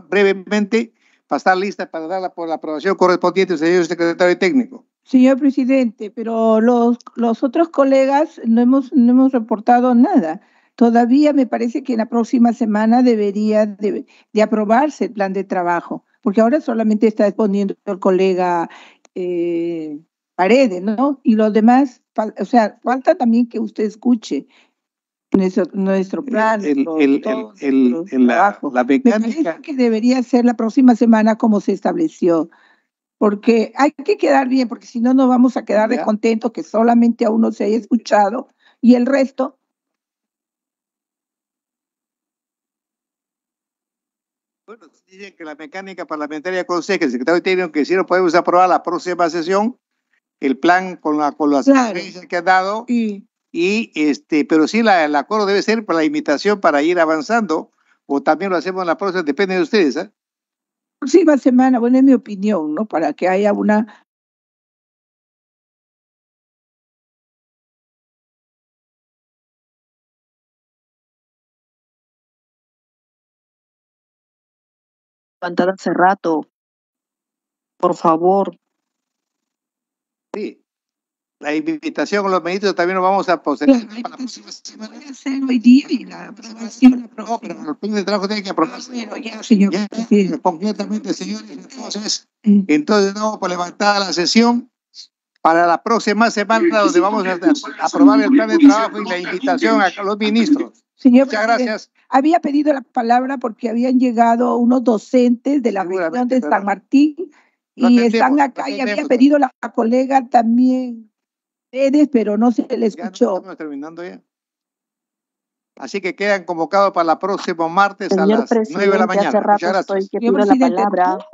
brevemente pasar lista para dar por la aprobación correspondiente, señor secretario técnico. Señor presidente, pero los, los otros colegas no hemos, no hemos reportado nada. Todavía me parece que en la próxima semana debería de, aprobarse el plan de trabajo, porque ahora solamente está exponiendo el colega eh, Paredes, ¿no? Y los demás, o sea, falta también que usted escuche nuestro, plan, el, el, la, la mecánica. que debería ser la próxima semana como se estableció, porque hay que quedar bien, porque si no nos vamos a quedar descontentos que solamente a uno se haya escuchado y el resto. Bueno, dicen que la mecánica parlamentaria que el secretario tiene que no podemos aprobar la próxima sesión el plan con la, con las que ha dado y y este, pero sí, la, el acuerdo debe ser para la invitación para ir avanzando, o también lo hacemos en la próxima, depende de ustedes. ¿eh? Próxima semana, bueno, es mi opinión, ¿no? Para que haya una levantar hace rato. Por favor. Sí, la invitación con los ministros también nos vamos a posicionar para la próxima semana. Voy a hacer hoy día y la aprobación la pero de trabajo tiene que aprobarse. Ah, ya, Concretamente, señores, entonces, entonces vamos por levantada la sesión para la próxima semana donde vamos a, aprobar el plan de trabajo y la invitación a los ministros. Señor Muchas gracias. Había pedido la palabra porque habían llegado unos docentes de la región de San Martín y están acá y había pedido la colega también pero no se le escuchó. Así que quedan convocados para el próximo martes a las nueve de la mañana. Muchas gracias. la palabra.